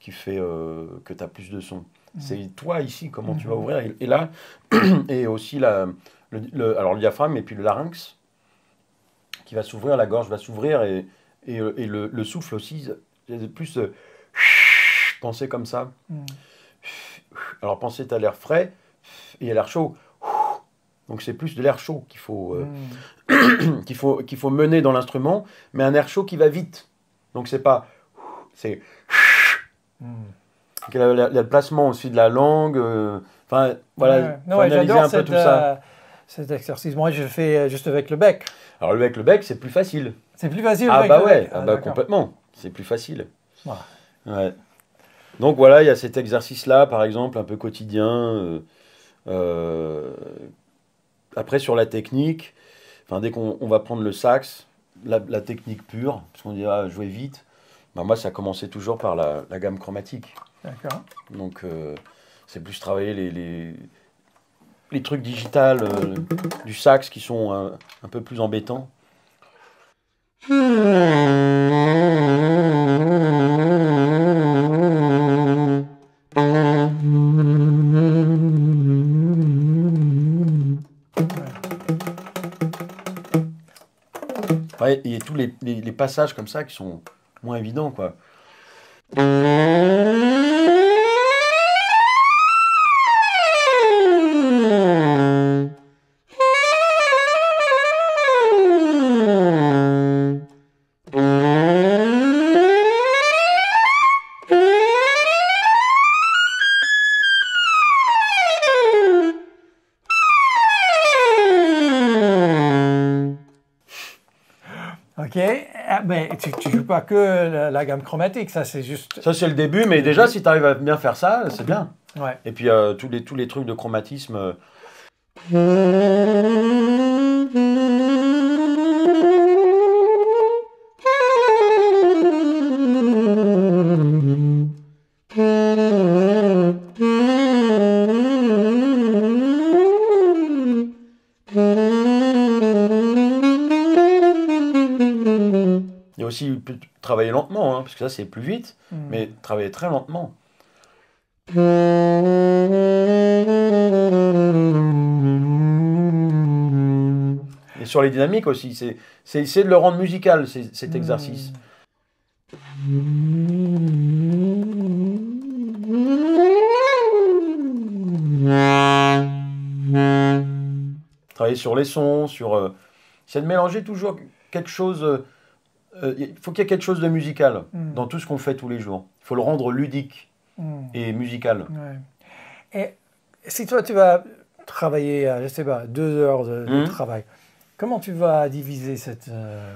qui fait euh, que tu as plus de son. C'est toi ici, comment tu vas ouvrir. Et, là, et aussi la, le, alors le diaphragme et puis le larynx qui va s'ouvrir, la gorge va s'ouvrir et, et, le, le, souffle aussi j'ai plus euh, penser comme ça. Hmm. Alors penser, tu as l'air frais et à l'air chaud. Donc c'est plus de l'air chaud qu'il faut, euh, hmm. qu'il faut, qu'il faut mener dans l'instrument, mais un air chaud qui va vite. Donc c'est pas... C'est... Hmm. Il y, a, le placement aussi de la langue. Euh, enfin, voilà, non, analyser un peu tout ça. Euh, cet exercice, moi je le fais juste avec le bec. Alors le bec, le bec, c'est plus facile. C'est plus facile. Ah bah ouais, ah, ah, bah complètement. C'est plus facile. Donc voilà, il y a cet exercice-là, par exemple, un peu quotidien. Euh, euh, après, sur la technique, enfin, dès qu'on va prendre le sax, la, technique pure, parce qu'on dira ah, jouer vite, ben, moi, ça commençait toujours par la, gamme chromatique. D'accord. Donc, euh, c'est plus travailler les, les, trucs digitales du sax qui sont un peu plus embêtants. Ouais, a tous les, les, les passages comme ça qui sont moins évidents, quoi. tu, tu joues pas que la, gamme chromatique, ça c'est juste. Ça c'est le début, mais déjà si tu arrives à bien faire ça, c'est bien. Ouais. Et puis euh, tous, les, tous les trucs de chromatisme. Euh, travailler lentement, mm. hein, parce que ça c'est plus vite, mm. mais travailler très lentement. Et sur les dynamiques aussi, c'est essayer de le rendre musical, cet mm. exercice. Travailler sur les sons, sur... Euh, c'est de mélanger toujours quelque chose euh, il euh, faut qu'il y ait quelque chose de musical hmm. dans tout ce qu'on fait tous les jours. Il faut le rendre ludique hmm. et musical. Et si toi, tu vas travailler, euh, je sais pas, deux heures de, hmm. travail, comment tu vas diviser cette... Euh,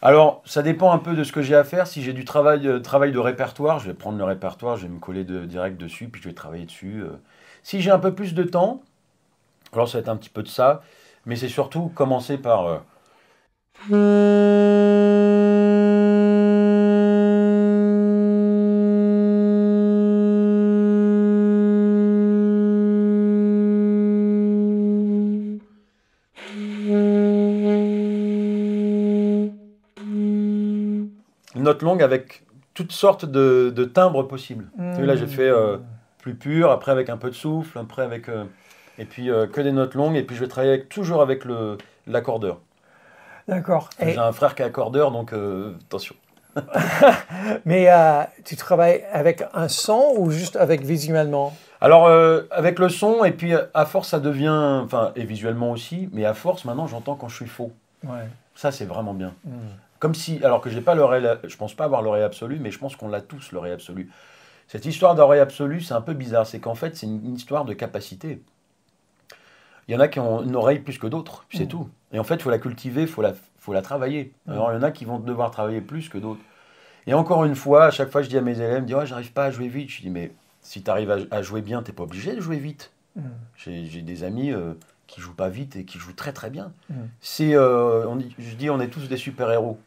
alors, ça dépend un peu de ce que j'ai à faire. Si j'ai du travail, travail de répertoire, je vais prendre le répertoire, je vais me coller direct dessus, puis je vais travailler dessus. Si j'ai un peu plus de temps, alors ça va être un petit peu de ça, mais c'est surtout commencer par... notes longues avec toutes sortes de, timbres possibles. là, j'ai hmm. fait euh, plus pur, après avec un peu de souffle, après avec. Euh, et puis euh, que des notes longues, et puis je vais travailler toujours avec l'accordeur. D'accord. J'ai un frère qui est accordeur, donc attention. Mais tu travailles avec un son ou juste avec visuellement alors, avec le son, et puis à force, ça devient. Enfin, et visuellement aussi, mais à force, maintenant, j'entends quand je suis faux. Ouais. Ça, c'est vraiment bien. Hmm. Comme si, alors que j'ai pas l'oreille, je pense pas avoir l'oreille absolue, mais je pense qu'on l'a tous l'oreille absolue. Cette histoire d'oreille absolue, c'est un peu bizarre. C'est qu'en fait, c'est une histoire de capacité. Il y en a qui ont une oreille plus que d'autres, c'est mm. tout. Et en fait, il faut la cultiver, il faut la, faut la travailler. Mm. Alors, il y en a qui vont devoir travailler plus que d'autres. Et encore une fois, à chaque fois, je dis à mes élèves, je dis, je oh, j'arrive pas à jouer vite. Je dis, mais si tu arrives à, jouer bien, t'es pas obligé de jouer vite. Mm. J'ai des amis euh, qui jouent pas vite et qui jouent très très bien. C'est, euh, je dis, on est tous des super-héros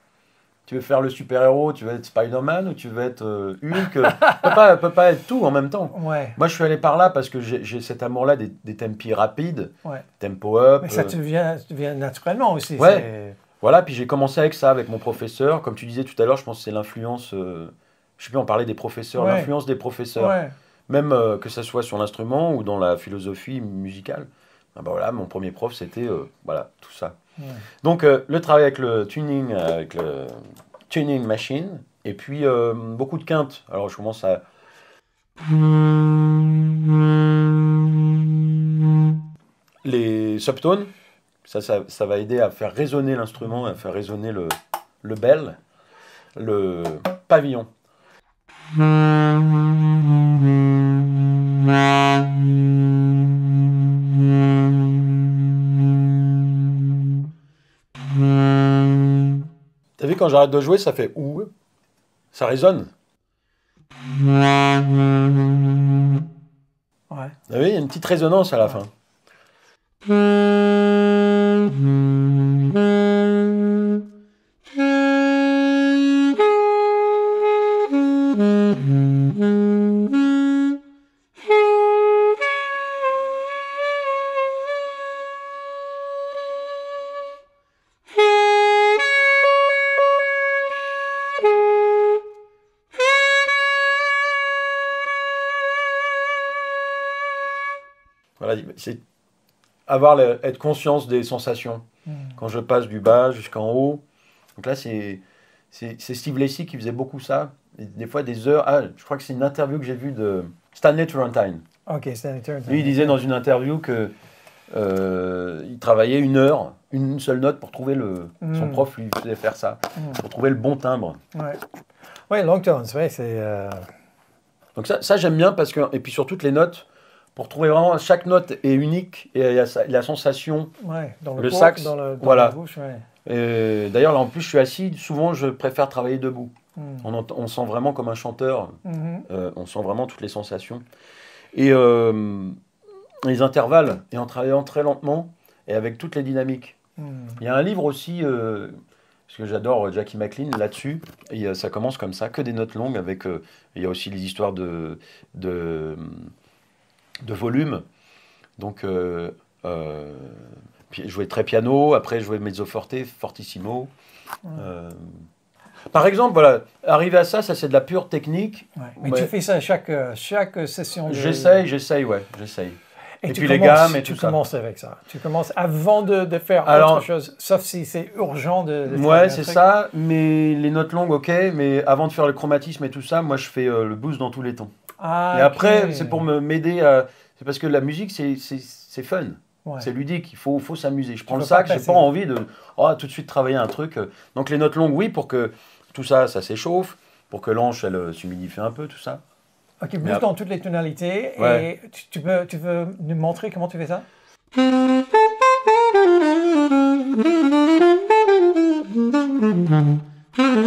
tu veux faire le super-héros, tu veux être Spider-Man ou tu veux être euh, Hulk. Euh, peut pas, peut être tout en même temps. Ouais. Moi, je suis allé par là parce que j'ai cet amour-là des, tempi rapides, tempo up. Mais ça te euh, vient, naturellement aussi. Ouais. Voilà, puis j'ai commencé avec ça, avec mon professeur. Comme tu disais tout à l'heure, je pense que c'est l'influence. je sais plus, on parlait des professeurs, l'influence des professeurs. Même que ça soit sur l'instrument ou dans la philosophie musicale. Ah ben voilà, mon premier prof, c'était voilà, tout ça. Donc, euh, le travail avec le tuning, euh, avec le tuning machine, et puis euh, beaucoup de quintes. Alors, je commence à. Les subtones, ça, ça, va aider à faire résonner l'instrument, à faire résonner le, le bel, le pavillon. quand j'arrête de jouer, ça fait ou, ça résonne. Ouais. Vous ah il y a une petite résonance à la fin. c'est avoir être conscience des sensations. Hmm. Quand je passe du bas jusqu'en haut. Donc là, c'est Steve Lacey qui faisait beaucoup ça. des fois, des heures. Ah, je crois que c'est une interview que j'ai vue de Stanley Turrentine. Ok, Stanley Lui, il disait dans une interview que euh, il travaillait une heure, une seule note pour trouver le. Hmm. Son prof lui faisait faire ça, hmm. pour trouver le bon timbre. Ouais. Oui, long tones, c'est euh, Donc ça, ça j'aime bien parce que. Et puis sur toutes les notes, vous vraiment chaque note est unique et il y a la sensation. dans le, sax, dans voilà. d'ailleurs, là en plus, je suis assis. Souvent, je préfère travailler debout. Hmm. On, sent vraiment comme un chanteur. Mm-hmm. Euh, on sent vraiment toutes les sensations. Et euh, les intervalles, et en travaillant très lentement et avec toutes les dynamiques. Hmm. Il y a un livre aussi, euh, parce que j'adore Jackie McLean là-dessus. Et euh, ça commence comme ça, que des notes longues. Avec, il y a aussi les histoires de, de de volume. Donc, euh, euh, je jouais très piano, après je jouais mezzo forte, fortissimo. Euh, par exemple, voilà, arriver à ça, ça c'est de la pure technique. Mais, tu fais ça à chaque, chaque session de... J'essaye, j'essaye, ouais, j'essaye. Et, puis les gammes et tu tout Tu commences avec ça. Tu commences avant de, faire autre chose, sauf si c'est urgent de. ouais, c'est ça. Mais les notes longues, ok. Mais avant de faire le chromatisme et tout ça, moi je fais le boost dans tous les temps. Ah, et après, c'est pour m'aider à. C'est parce que la musique, c'est fun. C'est ludique, il faut, faut s'amuser. Je prends le sac, j'ai pas envie de oh, tout de suite travailler un truc. Donc les notes longues, oui, pour que tout ça, ça s'échauffe, pour que l'anche, elle euh, s'humidifie un peu, tout ça. Ok, plus dans toutes les tonalités. Et tu, tu, tu veux nous montrer comment tu fais ça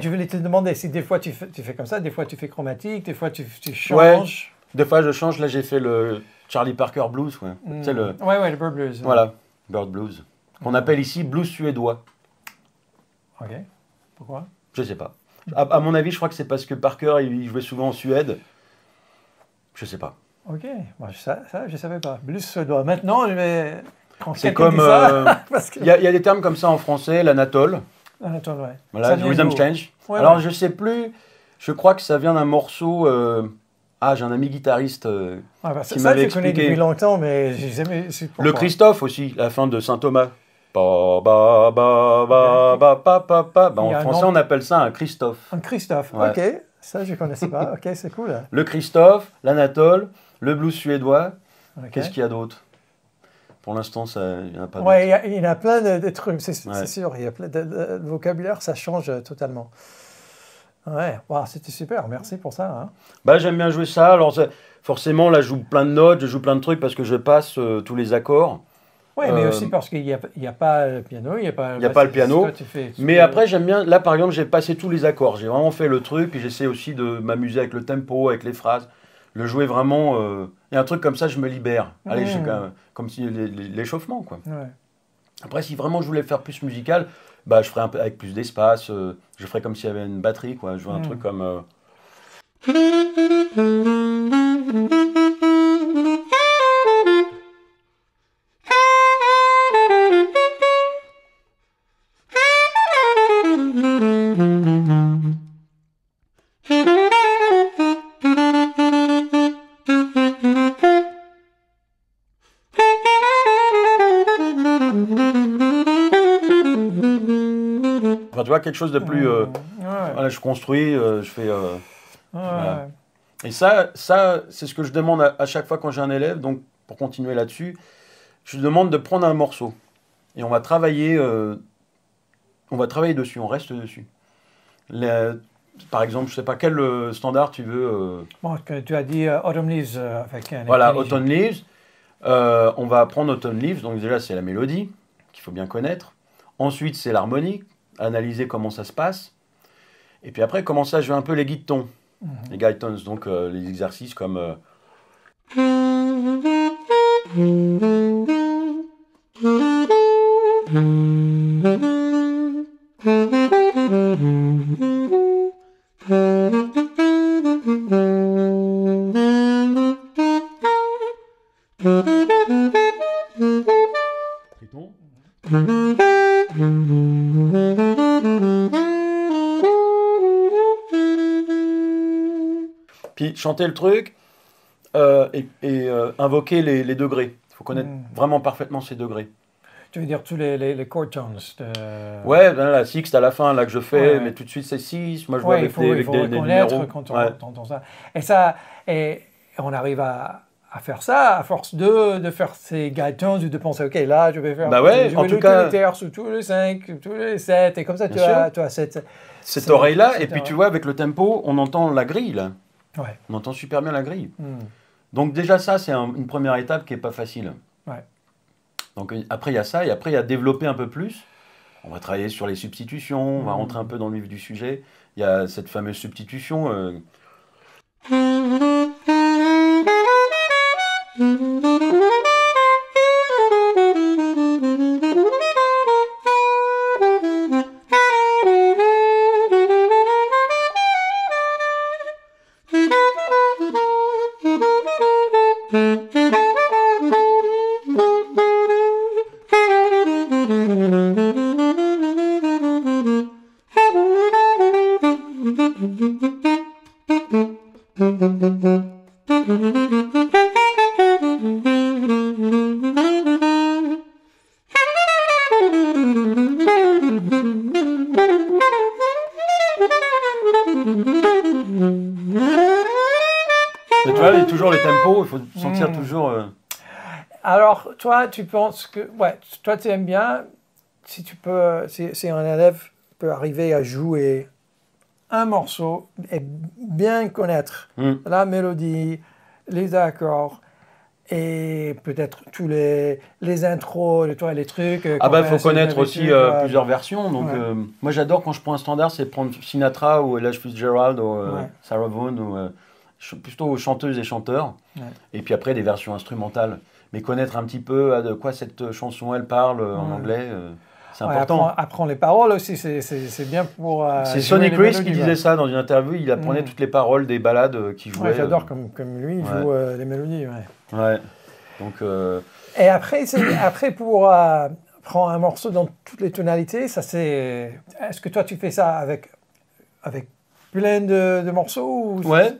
Tu Je voulais te demander si des fois tu fais, comme ça, des fois tu fais chromatique, des fois tu, changes. Ouais, des fois je change. Là, j'ai fait le Charlie Parker Blues. Ouais. le... Mm. ouais, ouais, le Bird Blues. Voilà, Bird Blues. Qu'on appelle ici blues suédois. Ok. Pourquoi Je sais pas. À, mon avis, je crois que c'est parce que Parker, il, jouait souvent en Suède. Je sais pas. Ok, moi, bah, ça, ça je ne savais pas. Blues suédois. Maintenant, je vais. C'est comme. Euh, il y, a des termes comme ça en français, l'anatole. Un ah, ouais. Voilà, Change. Alors, je sais plus, je crois que ça vient d'un morceau. Euh, ah, j'ai un ami guitariste euh, ah, bah, qui m'avait expliqué. depuis longtemps, mais j'ai jamais. Le Christophe aussi, la fin de Saint Thomas. En français, on appelle ça un Christophe. Un Christophe, ok. Ça, je ne connaissais pas. Ok, c'est cool. le Christophe, l'Anatole, le blues suédois. Qu'est-ce qu'il y a d'autre pour l'instant, ça, il y en a pas. Ouais, il y, a plein de, trucs, c'est sûr. Il y a plein de, vocabulaire, ça change euh, totalement. Ouais, c'était super, merci pour ça. Hein. Bah, j'aime bien jouer ça. Alors, forcément, là, je joue plein de notes, je joue plein de trucs parce que je passe euh, tous les accords. Oui, mais aussi euh, parce qu'il n'y a, pas le piano, il n'y a pas, y a pas bah, le piano. mais après, j'aime bien. Là, par exemple, j'ai passé tous les accords. J'ai vraiment fait le truc, puis j'essaie aussi de m'amuser avec le tempo, avec les phrases le jouer vraiment. Euh, et un truc comme ça, je me libère. Allez, je, comme, si l'échauffement, quoi. Après, si vraiment je voulais faire plus musical, bah, je ferais avec plus d'espace. Euh, je ferais comme s'il y avait une batterie, quoi. Je vois un mm. truc comme. Euh, quelque chose de plus. Euh, mmh. voilà, je construis, euh, je fais. Euh, et ça, ça c'est ce que je demande à, chaque fois quand j'ai un élève. Donc, pour continuer là-dessus, je demande de prendre un morceau et on va travailler. on va travailler dessus. On reste dessus. par exemple, je ne sais pas quel standard tu veux. tu as dit Autumn Leaves Voilà, Autumn Leaves. on va prendre Autumn Leaves. Donc, déjà, c'est la mélodie qu'il faut bien connaître. Ensuite, c'est l'harmonique analyser comment ça se passe. Et puis après, comment ça, je un peu les guittons mhm. Les guittons donc euh, les exercices comme... Euh, chanter le truc euh, et, euh, invoquer les, degrés. Il faut connaître hmm. vraiment parfaitement ces degrés. Tu veux dire tous les, les, tones Ouais, ben la la c'est à la fin, là que je fais, mais tout de suite c'est 6. Moi je vois avec, des, avec Quand on, entend ça. Et ça, et on arrive à, à faire ça, à force de, de faire ces ou de penser, OK, là, je vais faire bah ouais, en tout cas, tous les tous les 5, tous les 7, et comme ça, tu as, tu cette... Cette, oreille-là, et puis tu vois, avec le tempo, on entend la grille, là. On entend super bien la grille. Hmm. Donc déjà ça, c'est une première étape qui n'est pas facile. Donc euh, après, il y a ça, et après, il y a développer un peu plus. On va travailler sur les substitutions, on va hmm. rentrer un peu dans le vif du sujet. Il y a cette fameuse substitution. Euh, toi, tu penses que. Ouais, toi, tu aimes bien. Si tu peux. Si, un élève peut arriver à jouer un morceau et bien connaître hmm. la mélodie, les accords et peut-être tous les, les intros, les, les trucs. Euh, ah bah, il faut connaître aussi euh, plusieurs versions. Donc, euh, moi, j'adore quand je prends un standard, c'est prendre Sinatra ou Ella Fitzgerald ou Sarah Vaughan, ou, plutôt chanteuses et chanteurs. Et puis après, des versions instrumentales mais connaître un petit peu ah, de quoi cette euh, chanson elle parle euh, en anglais. Euh, c'est important. Ouais, apprend, les paroles aussi, c'est bien pour. c'est Sonny Chris qui disait ça dans une interview, il apprenait mm. toutes les paroles des balades qu'il jouait. Ouais, J'adore, comme, comme, lui, il joue les mélodies. Ouais. Donc, Et après, après pour prendre un morceau dans toutes les tonalités, ça c'est. Est-ce que toi tu fais ça avec, avec plein de, morceaux ou... Ouais,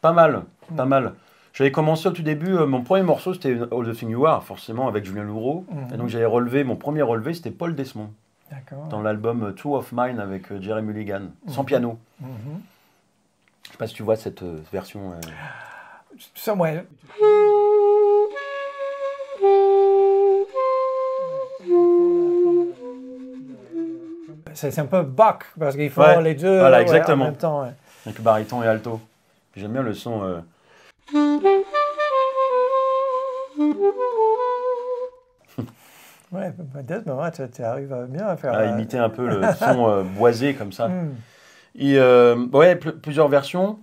pas mal, mm. pas mal. J'avais commencé au tout début, euh, mon premier morceau c'était All the Thing You Are, forcément avec Julien Louraud. Mhm. Et donc j'avais relevé, mon premier relevé c'était Paul Desmond. Dans l'album euh, Two of Mine avec euh, Jeremy Mulligan, mhm. sans piano. Je mhm. Je sais pas si tu vois cette version. Ça, C'est un peu Bach, parce qu'il faut les deux voilà, exactement. en même temps. Avec bariton et alto. J'aime bien le son Ouais, peut-être, mais tu arrives bien à faire. À euh, imiter un peu le son euh, boisé comme ça. Hmm. Et, euh, ouais, plusieurs versions.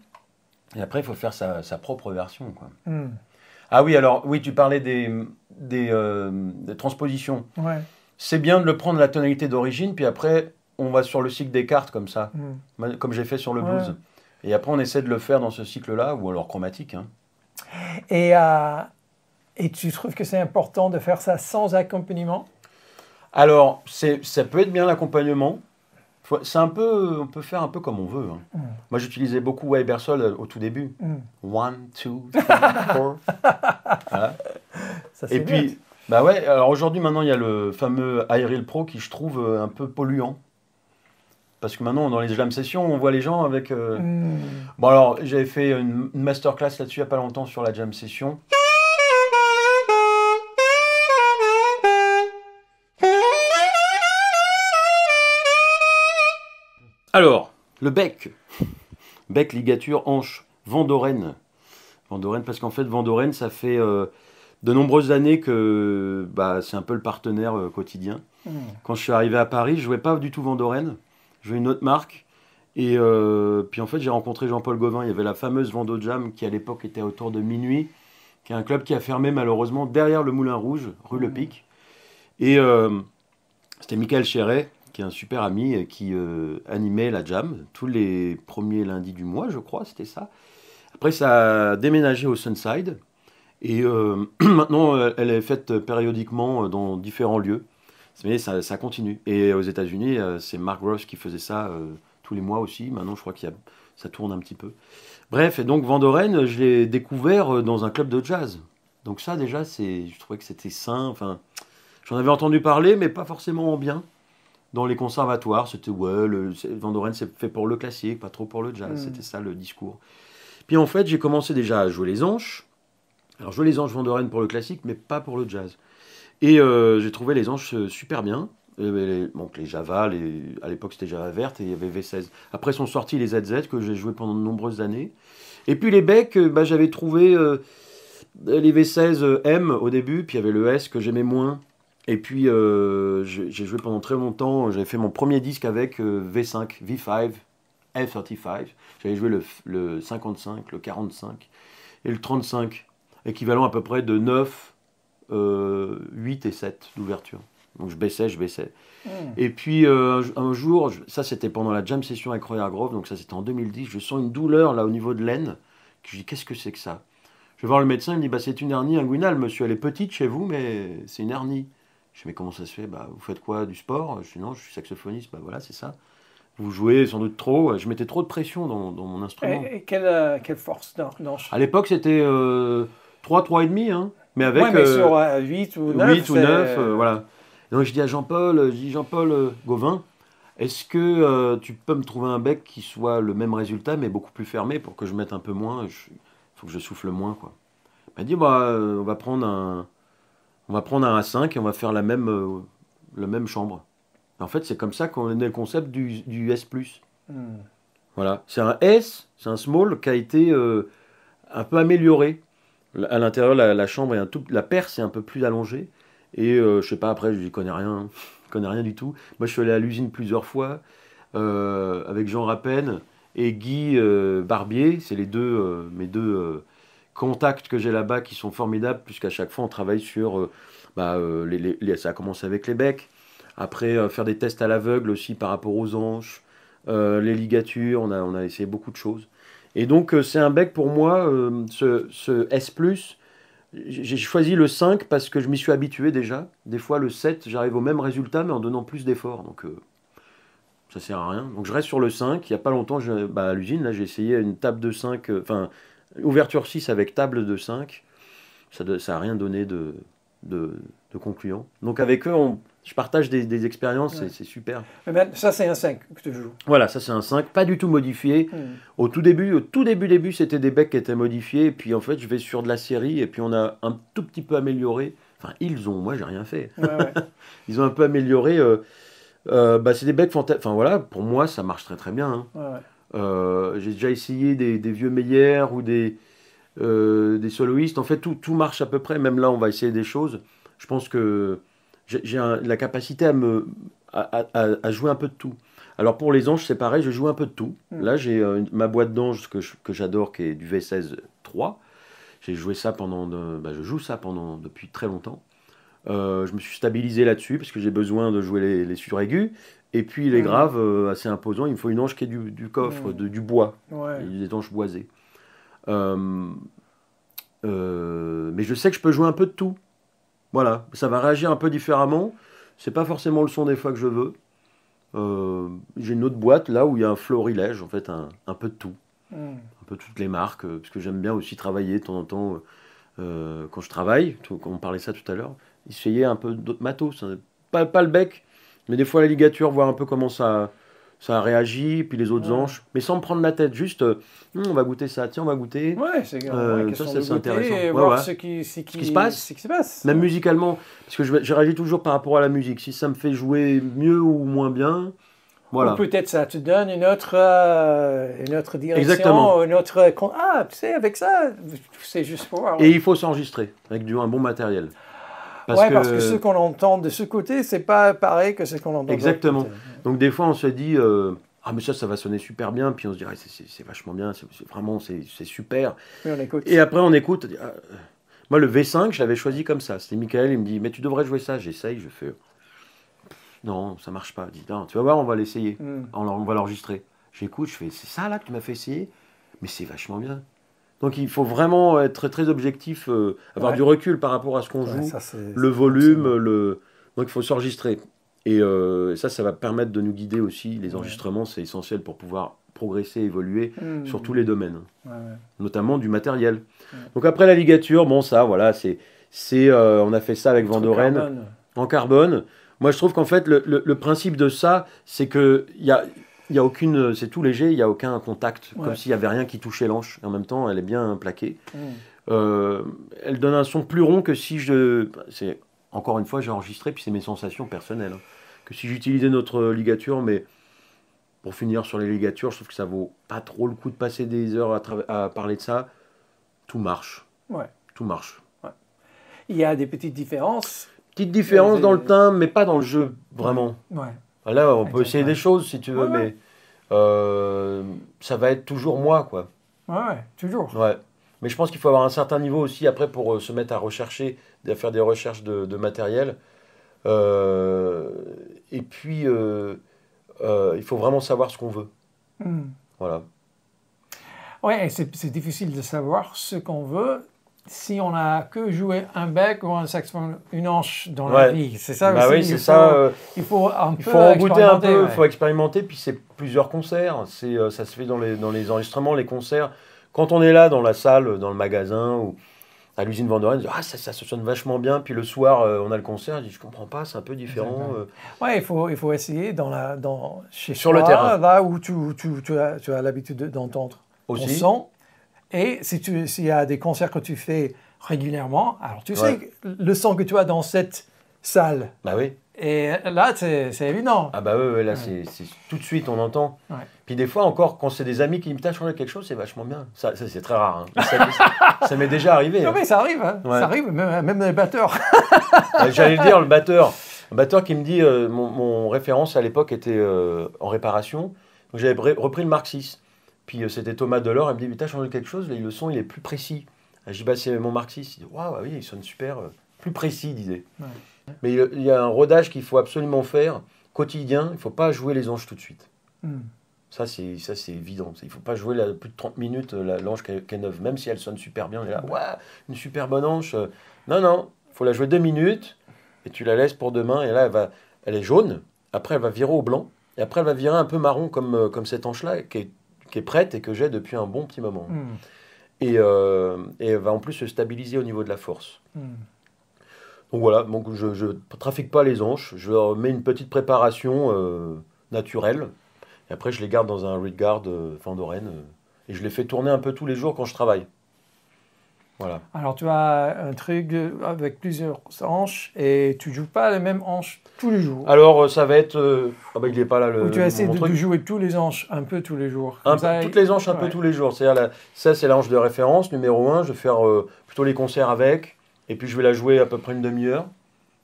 Et après, il faut faire sa, propre version. Hmm. Ah oui, alors, oui, tu parlais des, des, transpositions. C'est bien de le prendre la tonalité d'origine, puis après, on va sur le cycle des cartes comme ça, hmm. comme j'ai fait sur le blues. Et après, on essaie de le faire dans ce cycle-là, ou alors chromatique. Hein. Et, euh, et tu trouves que c'est important de faire ça sans accompagnement Alors, ça peut être bien l'accompagnement. C'est un peu, on peut faire un peu comme on veut. Hein. Mm. Moi, j'utilisais beaucoup Webersol au tout début. Mm. One, two, three, four. et puis, bah ouais. Alors aujourd'hui, maintenant, il y a le fameux Aerial Pro qui, je trouve, euh, un peu polluant. Parce que maintenant, dans les jam sessions, on voit les gens avec. Euh, hmm. Bon, alors, j'avais fait une, masterclass là-dessus il n'y a pas longtemps sur la jam session. Alors, le bec. Bec, ligature, hanche. Vandoren. Vandoren, parce qu'en fait, Vandoren, ça fait euh, de nombreuses années que bah, c'est un peu le partenaire euh, quotidien. Hmm. Quand je suis arrivé à Paris, je ne jouais pas du tout Vandoren je une autre marque. Et euh, puis en fait, j'ai rencontré Jean-Paul Gauvin. Il y avait la fameuse Vando Jam qui à l'époque était autour de minuit, qui est un club qui a fermé malheureusement derrière le Moulin Rouge, rue Le mmh. Pic. Et euh, c'était Michael Chéret, qui est un super ami, euh, qui animait la Jam tous les premiers lundis du mois, je crois, c'était ça. Après, ça a déménagé au Sunside. Et maintenant, elle est faite périodiquement dans différents lieux. Mais ça, continue. Et euh, aux États-Unis, euh, c'est Mark Ross qui faisait ça euh, tous les mois aussi. Maintenant, je crois qu'il a, ça tourne un petit peu. Bref, et donc Vandoren, je l'ai découvert dans un club de jazz. Donc ça, déjà, c'est, je trouvais que c'était sain. j'en avais entendu parler, mais pas forcément bien. Dans les conservatoires, c'était ouais, le, Vandoren, c'est fait pour le classique, pas trop pour le jazz. Hmm. C'était ça le discours. Puis en fait, j'ai commencé déjà à jouer les anges. Alors, jouer les anges Vandoren pour le classique, mais pas pour le jazz. Et euh, j'ai trouvé les anges euh, super bien. donc les Java, à l'époque c'était Java verte et il y avait V16. Après sont sortis les ZZ que j'ai joué pendant de nombreuses années. Et puis les becs, euh, bah, j'avais trouvé les V16M au début, puis il y avait le S que j'aimais moins. Et puis j'ai joué pendant très longtemps, j'avais fait mon premier disque avec V5, V5, F35. J'avais joué le, le 55, le 45 et le 35, équivalent à peu près de 9 8 euh, et 7 d'ouverture. Donc je baissais, je baissais. Hmm. Et puis euh, un jour, ça c'était pendant la jam session avec Roy Hargrove, donc ça c'était en 2010, je sens une douleur là au niveau de l'aine. Je dis qu'est-ce que c'est que ça Je vais voir le médecin, il me dit bah, c'est une hernie inguinale, monsieur, elle est petite chez vous, mais c'est une hernie. Je dis mais comment ça se fait bah, Vous faites quoi Du sport Je dis non, je suis saxophoniste, bah voilà, c'est ça. Vous jouez sans doute trop, je mettais trop de pression dans, mon instrument. Et, euh, quelle, force dans, À l'époque c'était euh, 3, 3,5. Hein. Mais avec. 8 euh, euh, ou 9. 8 ou 9, euh, voilà. donc je dis à Jean-Paul, je dis Jean-Paul Gauvin, est-ce que tu peux me trouver un bec qui soit le même résultat, mais beaucoup plus fermé, pour que je mette un peu moins Il faut que je souffle moins, quoi. Il m'a dit, bah, on, va prendre un, on va prendre un A5 et on va faire la même, la même chambre. en fait, c'est comme ça qu'on est le concept du, S+. Hmm. Voilà. C'est un S, c'est un small qui a été un peu amélioré à l'intérieur, la, chambre est un tout, la perce est un peu plus allongée. Et je euh, je sais pas, après, je n'y connais rien, connais rien du tout. Moi, je suis allé à l'usine plusieurs fois euh, avec Jean Rappen et Guy euh, Barbier. C'est les deux, mes deux contacts que j'ai là-bas qui sont formidables, puisqu'à chaque fois, on travaille sur. Bah, les, ça a commencé avec les becs. Après, faire des tests à l'aveugle aussi par rapport aux anches, les ligatures. On a, on a essayé beaucoup de choses. Et donc, euh, c'est un bec pour moi, euh, ce, ce, S. J'ai choisi le 5 parce que je m'y suis habitué déjà. Des fois, le 7, j'arrive au même résultat, mais en donnant plus d'efforts. Donc, ça euh, ça sert à rien. Donc, je reste sur le 5. Il n'y a pas longtemps, bah, à l'usine, là, j'ai essayé une table de 5, enfin, ouverture 6 avec table de 5. Ça n'a rien donné de, de, de concluant. Donc, avec eux, on je partage des, expériences, c'est super. Mais ben, ça, c'est un 5 que tu joues. Voilà, ça, c'est un 5, pas du tout modifié. Hmm. Au tout début, au tout début, début c'était des becs qui étaient modifiés. Et puis, en fait, je vais sur de la série. Et puis, on a un tout petit peu amélioré. Enfin, ils ont, moi, j'ai rien fait. ils ont un peu amélioré. Euh, euh, bah, c'est des becs fantastiques. Enfin, voilà, pour moi, ça marche très, très bien. Hein. Euh, j'ai déjà essayé des, vieux meilleurs ou des, des soloistes. En fait, tout, tout marche à peu près. Même là, on va essayer des choses. Je pense que j'ai la capacité à, me, à, jouer un peu de tout. Alors pour les anges, c'est pareil, je joue un peu de tout. Hmm. Là, j'ai euh, ma boîte d'anges que, j'adore, qui est du V16-3. J'ai joué ça pendant, bah, je joue ça pendant depuis très longtemps. Euh, je me suis stabilisé là-dessus parce que j'ai besoin de jouer les, les suraigus. Et puis les hmm. graves, euh, assez imposants, il me faut une ange qui est du, coffre, hmm. du bois, des anges boisés. mais je sais que je peux jouer un peu de tout. Voilà, ça va réagir un peu différemment. C'est pas forcément le son des fois que je veux. Euh, j'ai une autre boîte là où il y a un florilège, en fait, un, peu de tout. Hmm. Un peu toutes les marques, euh, parce que j'aime bien aussi travailler de temps en temps, euh, quand je travaille, on parlait ça tout à l'heure, essayer un peu d'autres matos. Hein. Pas, pas le bec, mais des fois la ligature, voir un peu comment ça, ça réagit, puis les autres ouais. mais sans me prendre la tête, juste euh, hmm, on va goûter ça, tiens, on va goûter. Ouais, c'est euh, Ça, c'est intéressant. voir Ce, qui, se passe. se passe. Même musicalement, parce que je, réagis toujours par rapport à la musique. Si ça me fait jouer mieux ou moins bien, voilà. Ou peut-être ça te donne une autre, euh, une autre direction, Exactement. une autre. Ah, tu sais, avec ça, c'est juste pour voir. Et il faut s'enregistrer avec du, un bon matériel. Oui, parce que ce qu'on entend de ce côté, c'est pas pareil que ce qu'on entend. Exactement. Donc des fois, on se dit, euh, ah mais ça, ça va sonner super bien, puis on se dit, ah, c'est vachement bien, c'est vraiment, c'est super. Et après, on écoute. Euh, moi, le V5, je l'avais choisi comme ça. C'était Michael, il me dit, mais tu devrais jouer ça. J'essaye, je fais, non, ça marche pas. Il dit, tu vas voir, on va l'essayer, hmm. on, va l'enregistrer. J'écoute, je fais, c'est ça là que tu m'as fait essayer, mais c'est vachement bien. Donc il faut vraiment être très, objectif, euh, avoir du recul par rapport à ce qu'on joue, le volume, le... donc il faut s'enregistrer. Et euh, ça, ça va permettre de nous guider aussi. Les enregistrements, c'est essentiel pour pouvoir progresser, évoluer hmm. sur tous les domaines, hein. notamment du matériel. Donc après la ligature, bon ça, voilà, c'est, c'est, euh, on a fait ça avec Vandoren en carbone. Moi, je trouve qu'en fait, le, principe de ça, c'est que y a, y a aucune, c'est tout léger, il n'y a aucun contact, comme s'il n'y avait rien qui touchait l'anche. En même temps, elle est bien plaquée. Hmm. Euh, elle donne un son plus rond que si je, encore une fois, j'ai enregistré, puis c'est mes sensations personnelles. Hein. Que si j'utilisais notre euh, ligature, mais pour finir sur les ligatures, je trouve que ça vaut pas trop le coup de passer des heures à, parler de ça. Tout marche. Ouais. Tout marche. Ouais. Il y a des petites différences. Petites différences dans le timbre, mais pas dans le jeu, vraiment. Ouais. Ah, là, on peut essayer des choses si tu veux, mais euh, ça va être toujours moi, quoi. Ouais, toujours. Ouais. Mais je pense qu'il faut avoir un certain niveau aussi après pour euh, se mettre à rechercher, à faire des recherches de, matériel. Euh, et puis, euh, il faut vraiment savoir ce qu'on veut. Hmm. Voilà. Oui, c'est difficile de savoir ce qu'on veut si on n'a que joué un bec ou un saxophone, une hanche dans la vie. C'est ça bah aussi. il faut un peu. Il faut un il faut expérimenter. Puis c'est plusieurs concerts. C'est, ça se fait dans les enregistrements, les concerts. Quand on est là dans la salle, euh, dans le magasin ou à l'usine Vendorin, ah, ça, ça, sonne vachement bien. Puis le soir, euh, on a le concert, je ne comprends pas, c'est un peu différent. Euh. Oui, il faut, il faut essayer dans la, dans, chez Sur toi, le terrain. là où tu, tu, tu as, tu as l'habitude d'entendre le son. Et si tu, s'il y a des concerts que tu fais régulièrement, alors tu sais le son que tu as dans cette salle. Bah oui. Et là, c'est évident. Ah bah oui, là, c'est tout de suite, on entend. Puis des fois encore, quand c'est des amis qui me tâchent changé quelque chose, c'est vachement bien. Ça, c'est très rare. Hein. Ça, m'est déjà arrivé. Non hein. mais ça arrive, hein. ça arrive, même, même les batteurs. Ah, j'allais dire, le batteur. Un batteur qui me dit, euh, mon, mon, référence à l'époque était euh, en réparation, donc j'avais repris le Mark Puis euh, c'était Thomas Delors, il me dit, mais t'as changé quelque chose, le son il est plus précis. Ah, J'ai dis « bah c'est mon Mark Il dit, waouh, bah oui, il sonne super, plus précis, disait. Mais il y a un rodage qu'il faut absolument faire quotidien. Il ne faut pas jouer les anges tout de suite. Hmm. Ça, c'est, évident. Il ne faut pas jouer la, plus de 30 minutes euh, la, l'ange qui est neuve, même si elle sonne super bien. Là, hmm. une super bonne hanche, Non, non, il faut la jouer deux minutes et tu la laisses pour demain. Et là, elle, va, elle est jaune. Après, elle va virer au blanc. Et après, elle va virer un peu marron comme, euh, comme cette anche là qui est, qui est prête et que j'ai depuis un bon petit moment. Hmm. Et, euh, et, elle va en plus se stabiliser au niveau de la force. Donc voilà, donc je ne trafique pas les hanches, je leur mets une petite préparation euh, naturelle, et après je les garde dans un reed guard euh, euh, et je les fais tourner un peu tous les jours quand je travaille. Voilà. Alors tu as un truc avec plusieurs hanches et tu joues pas les mêmes hanches tous les jours. Alors ça va être ah ben, il n'est pas là le. tu as de, jouer tous les hanches un peu tous les jours. toutes les hanches un peu tous les jours. C'est ça c'est la hanche de référence numéro 1, Je vais faire plutôt les concerts avec. Et puis je vais la jouer à peu près une demi-heure,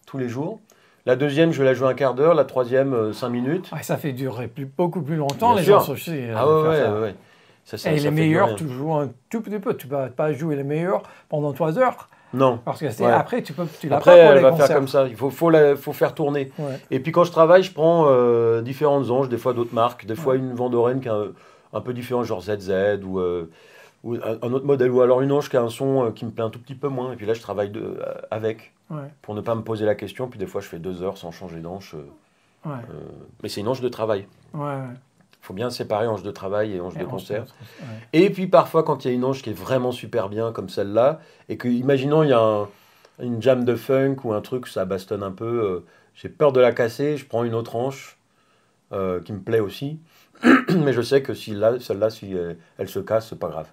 tous les jours. La deuxième, je vais la jouer un quart d'heure. La troisième, euh, cinq minutes. ça fait durer plus, beaucoup plus longtemps. les gens sont euh, Ah ouais, ouais, Ça, ça, Et les meilleurs, tu joues un tout petit peu. Tu ne vas pas jouer les meilleurs pendant trois heures. Non. Parce que après, tu peux. Tu après, elle va faire comme ça. Il faut, faut, faut faire tourner. Et puis quand je travaille, je prends euh, différentes anges, des fois d'autres marques, des fois une Vendoren qui est un, peu différente, genre ZZ ou ou un autre modèle, ou alors une hanche qui a un son euh, qui me plaît un tout petit peu moins, et puis là je travaille de, euh, avec, pour ne pas me poser la question, puis des fois je fais deux heures sans changer d'hanche euh, mais c'est une hanche de travail. Il faut bien séparer hanche de travail et hanche de concert. Et puis parfois quand il y a une hanche qui est vraiment super bien comme celle-là, et que imaginons il y a une jam de funk ou un truc, ça bastonne un peu, j'ai peur de la casser, je prends une autre hanche qui me plaît aussi. mais je sais que si celle-là, si elle, elle se casse, c'est pas grave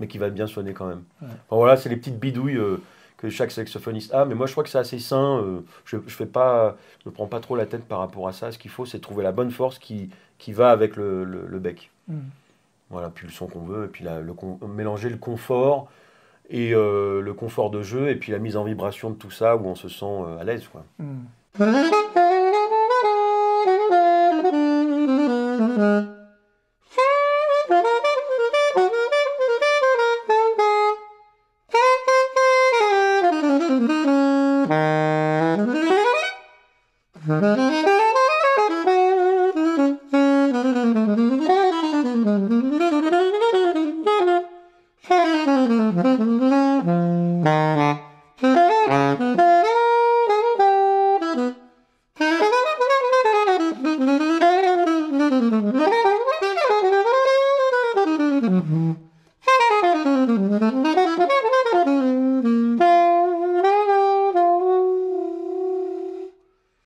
mais qui va bien sonner quand même. voilà, c'est les petites bidouilles euh, que chaque saxophoniste a, mais moi je crois que c'est assez sain. Euh, je ne je fais pas, me prends pas trop la tête par rapport à ça. Ce qu'il faut, c'est trouver la bonne force qui, qui va avec le, le, bec. Mm. Voilà, puis le son qu'on veut, et puis le, mélanger le confort et euh, le confort de jeu, et puis la mise en vibration de tout ça où on se sent à l'aise. Quoi. Mm. Mm.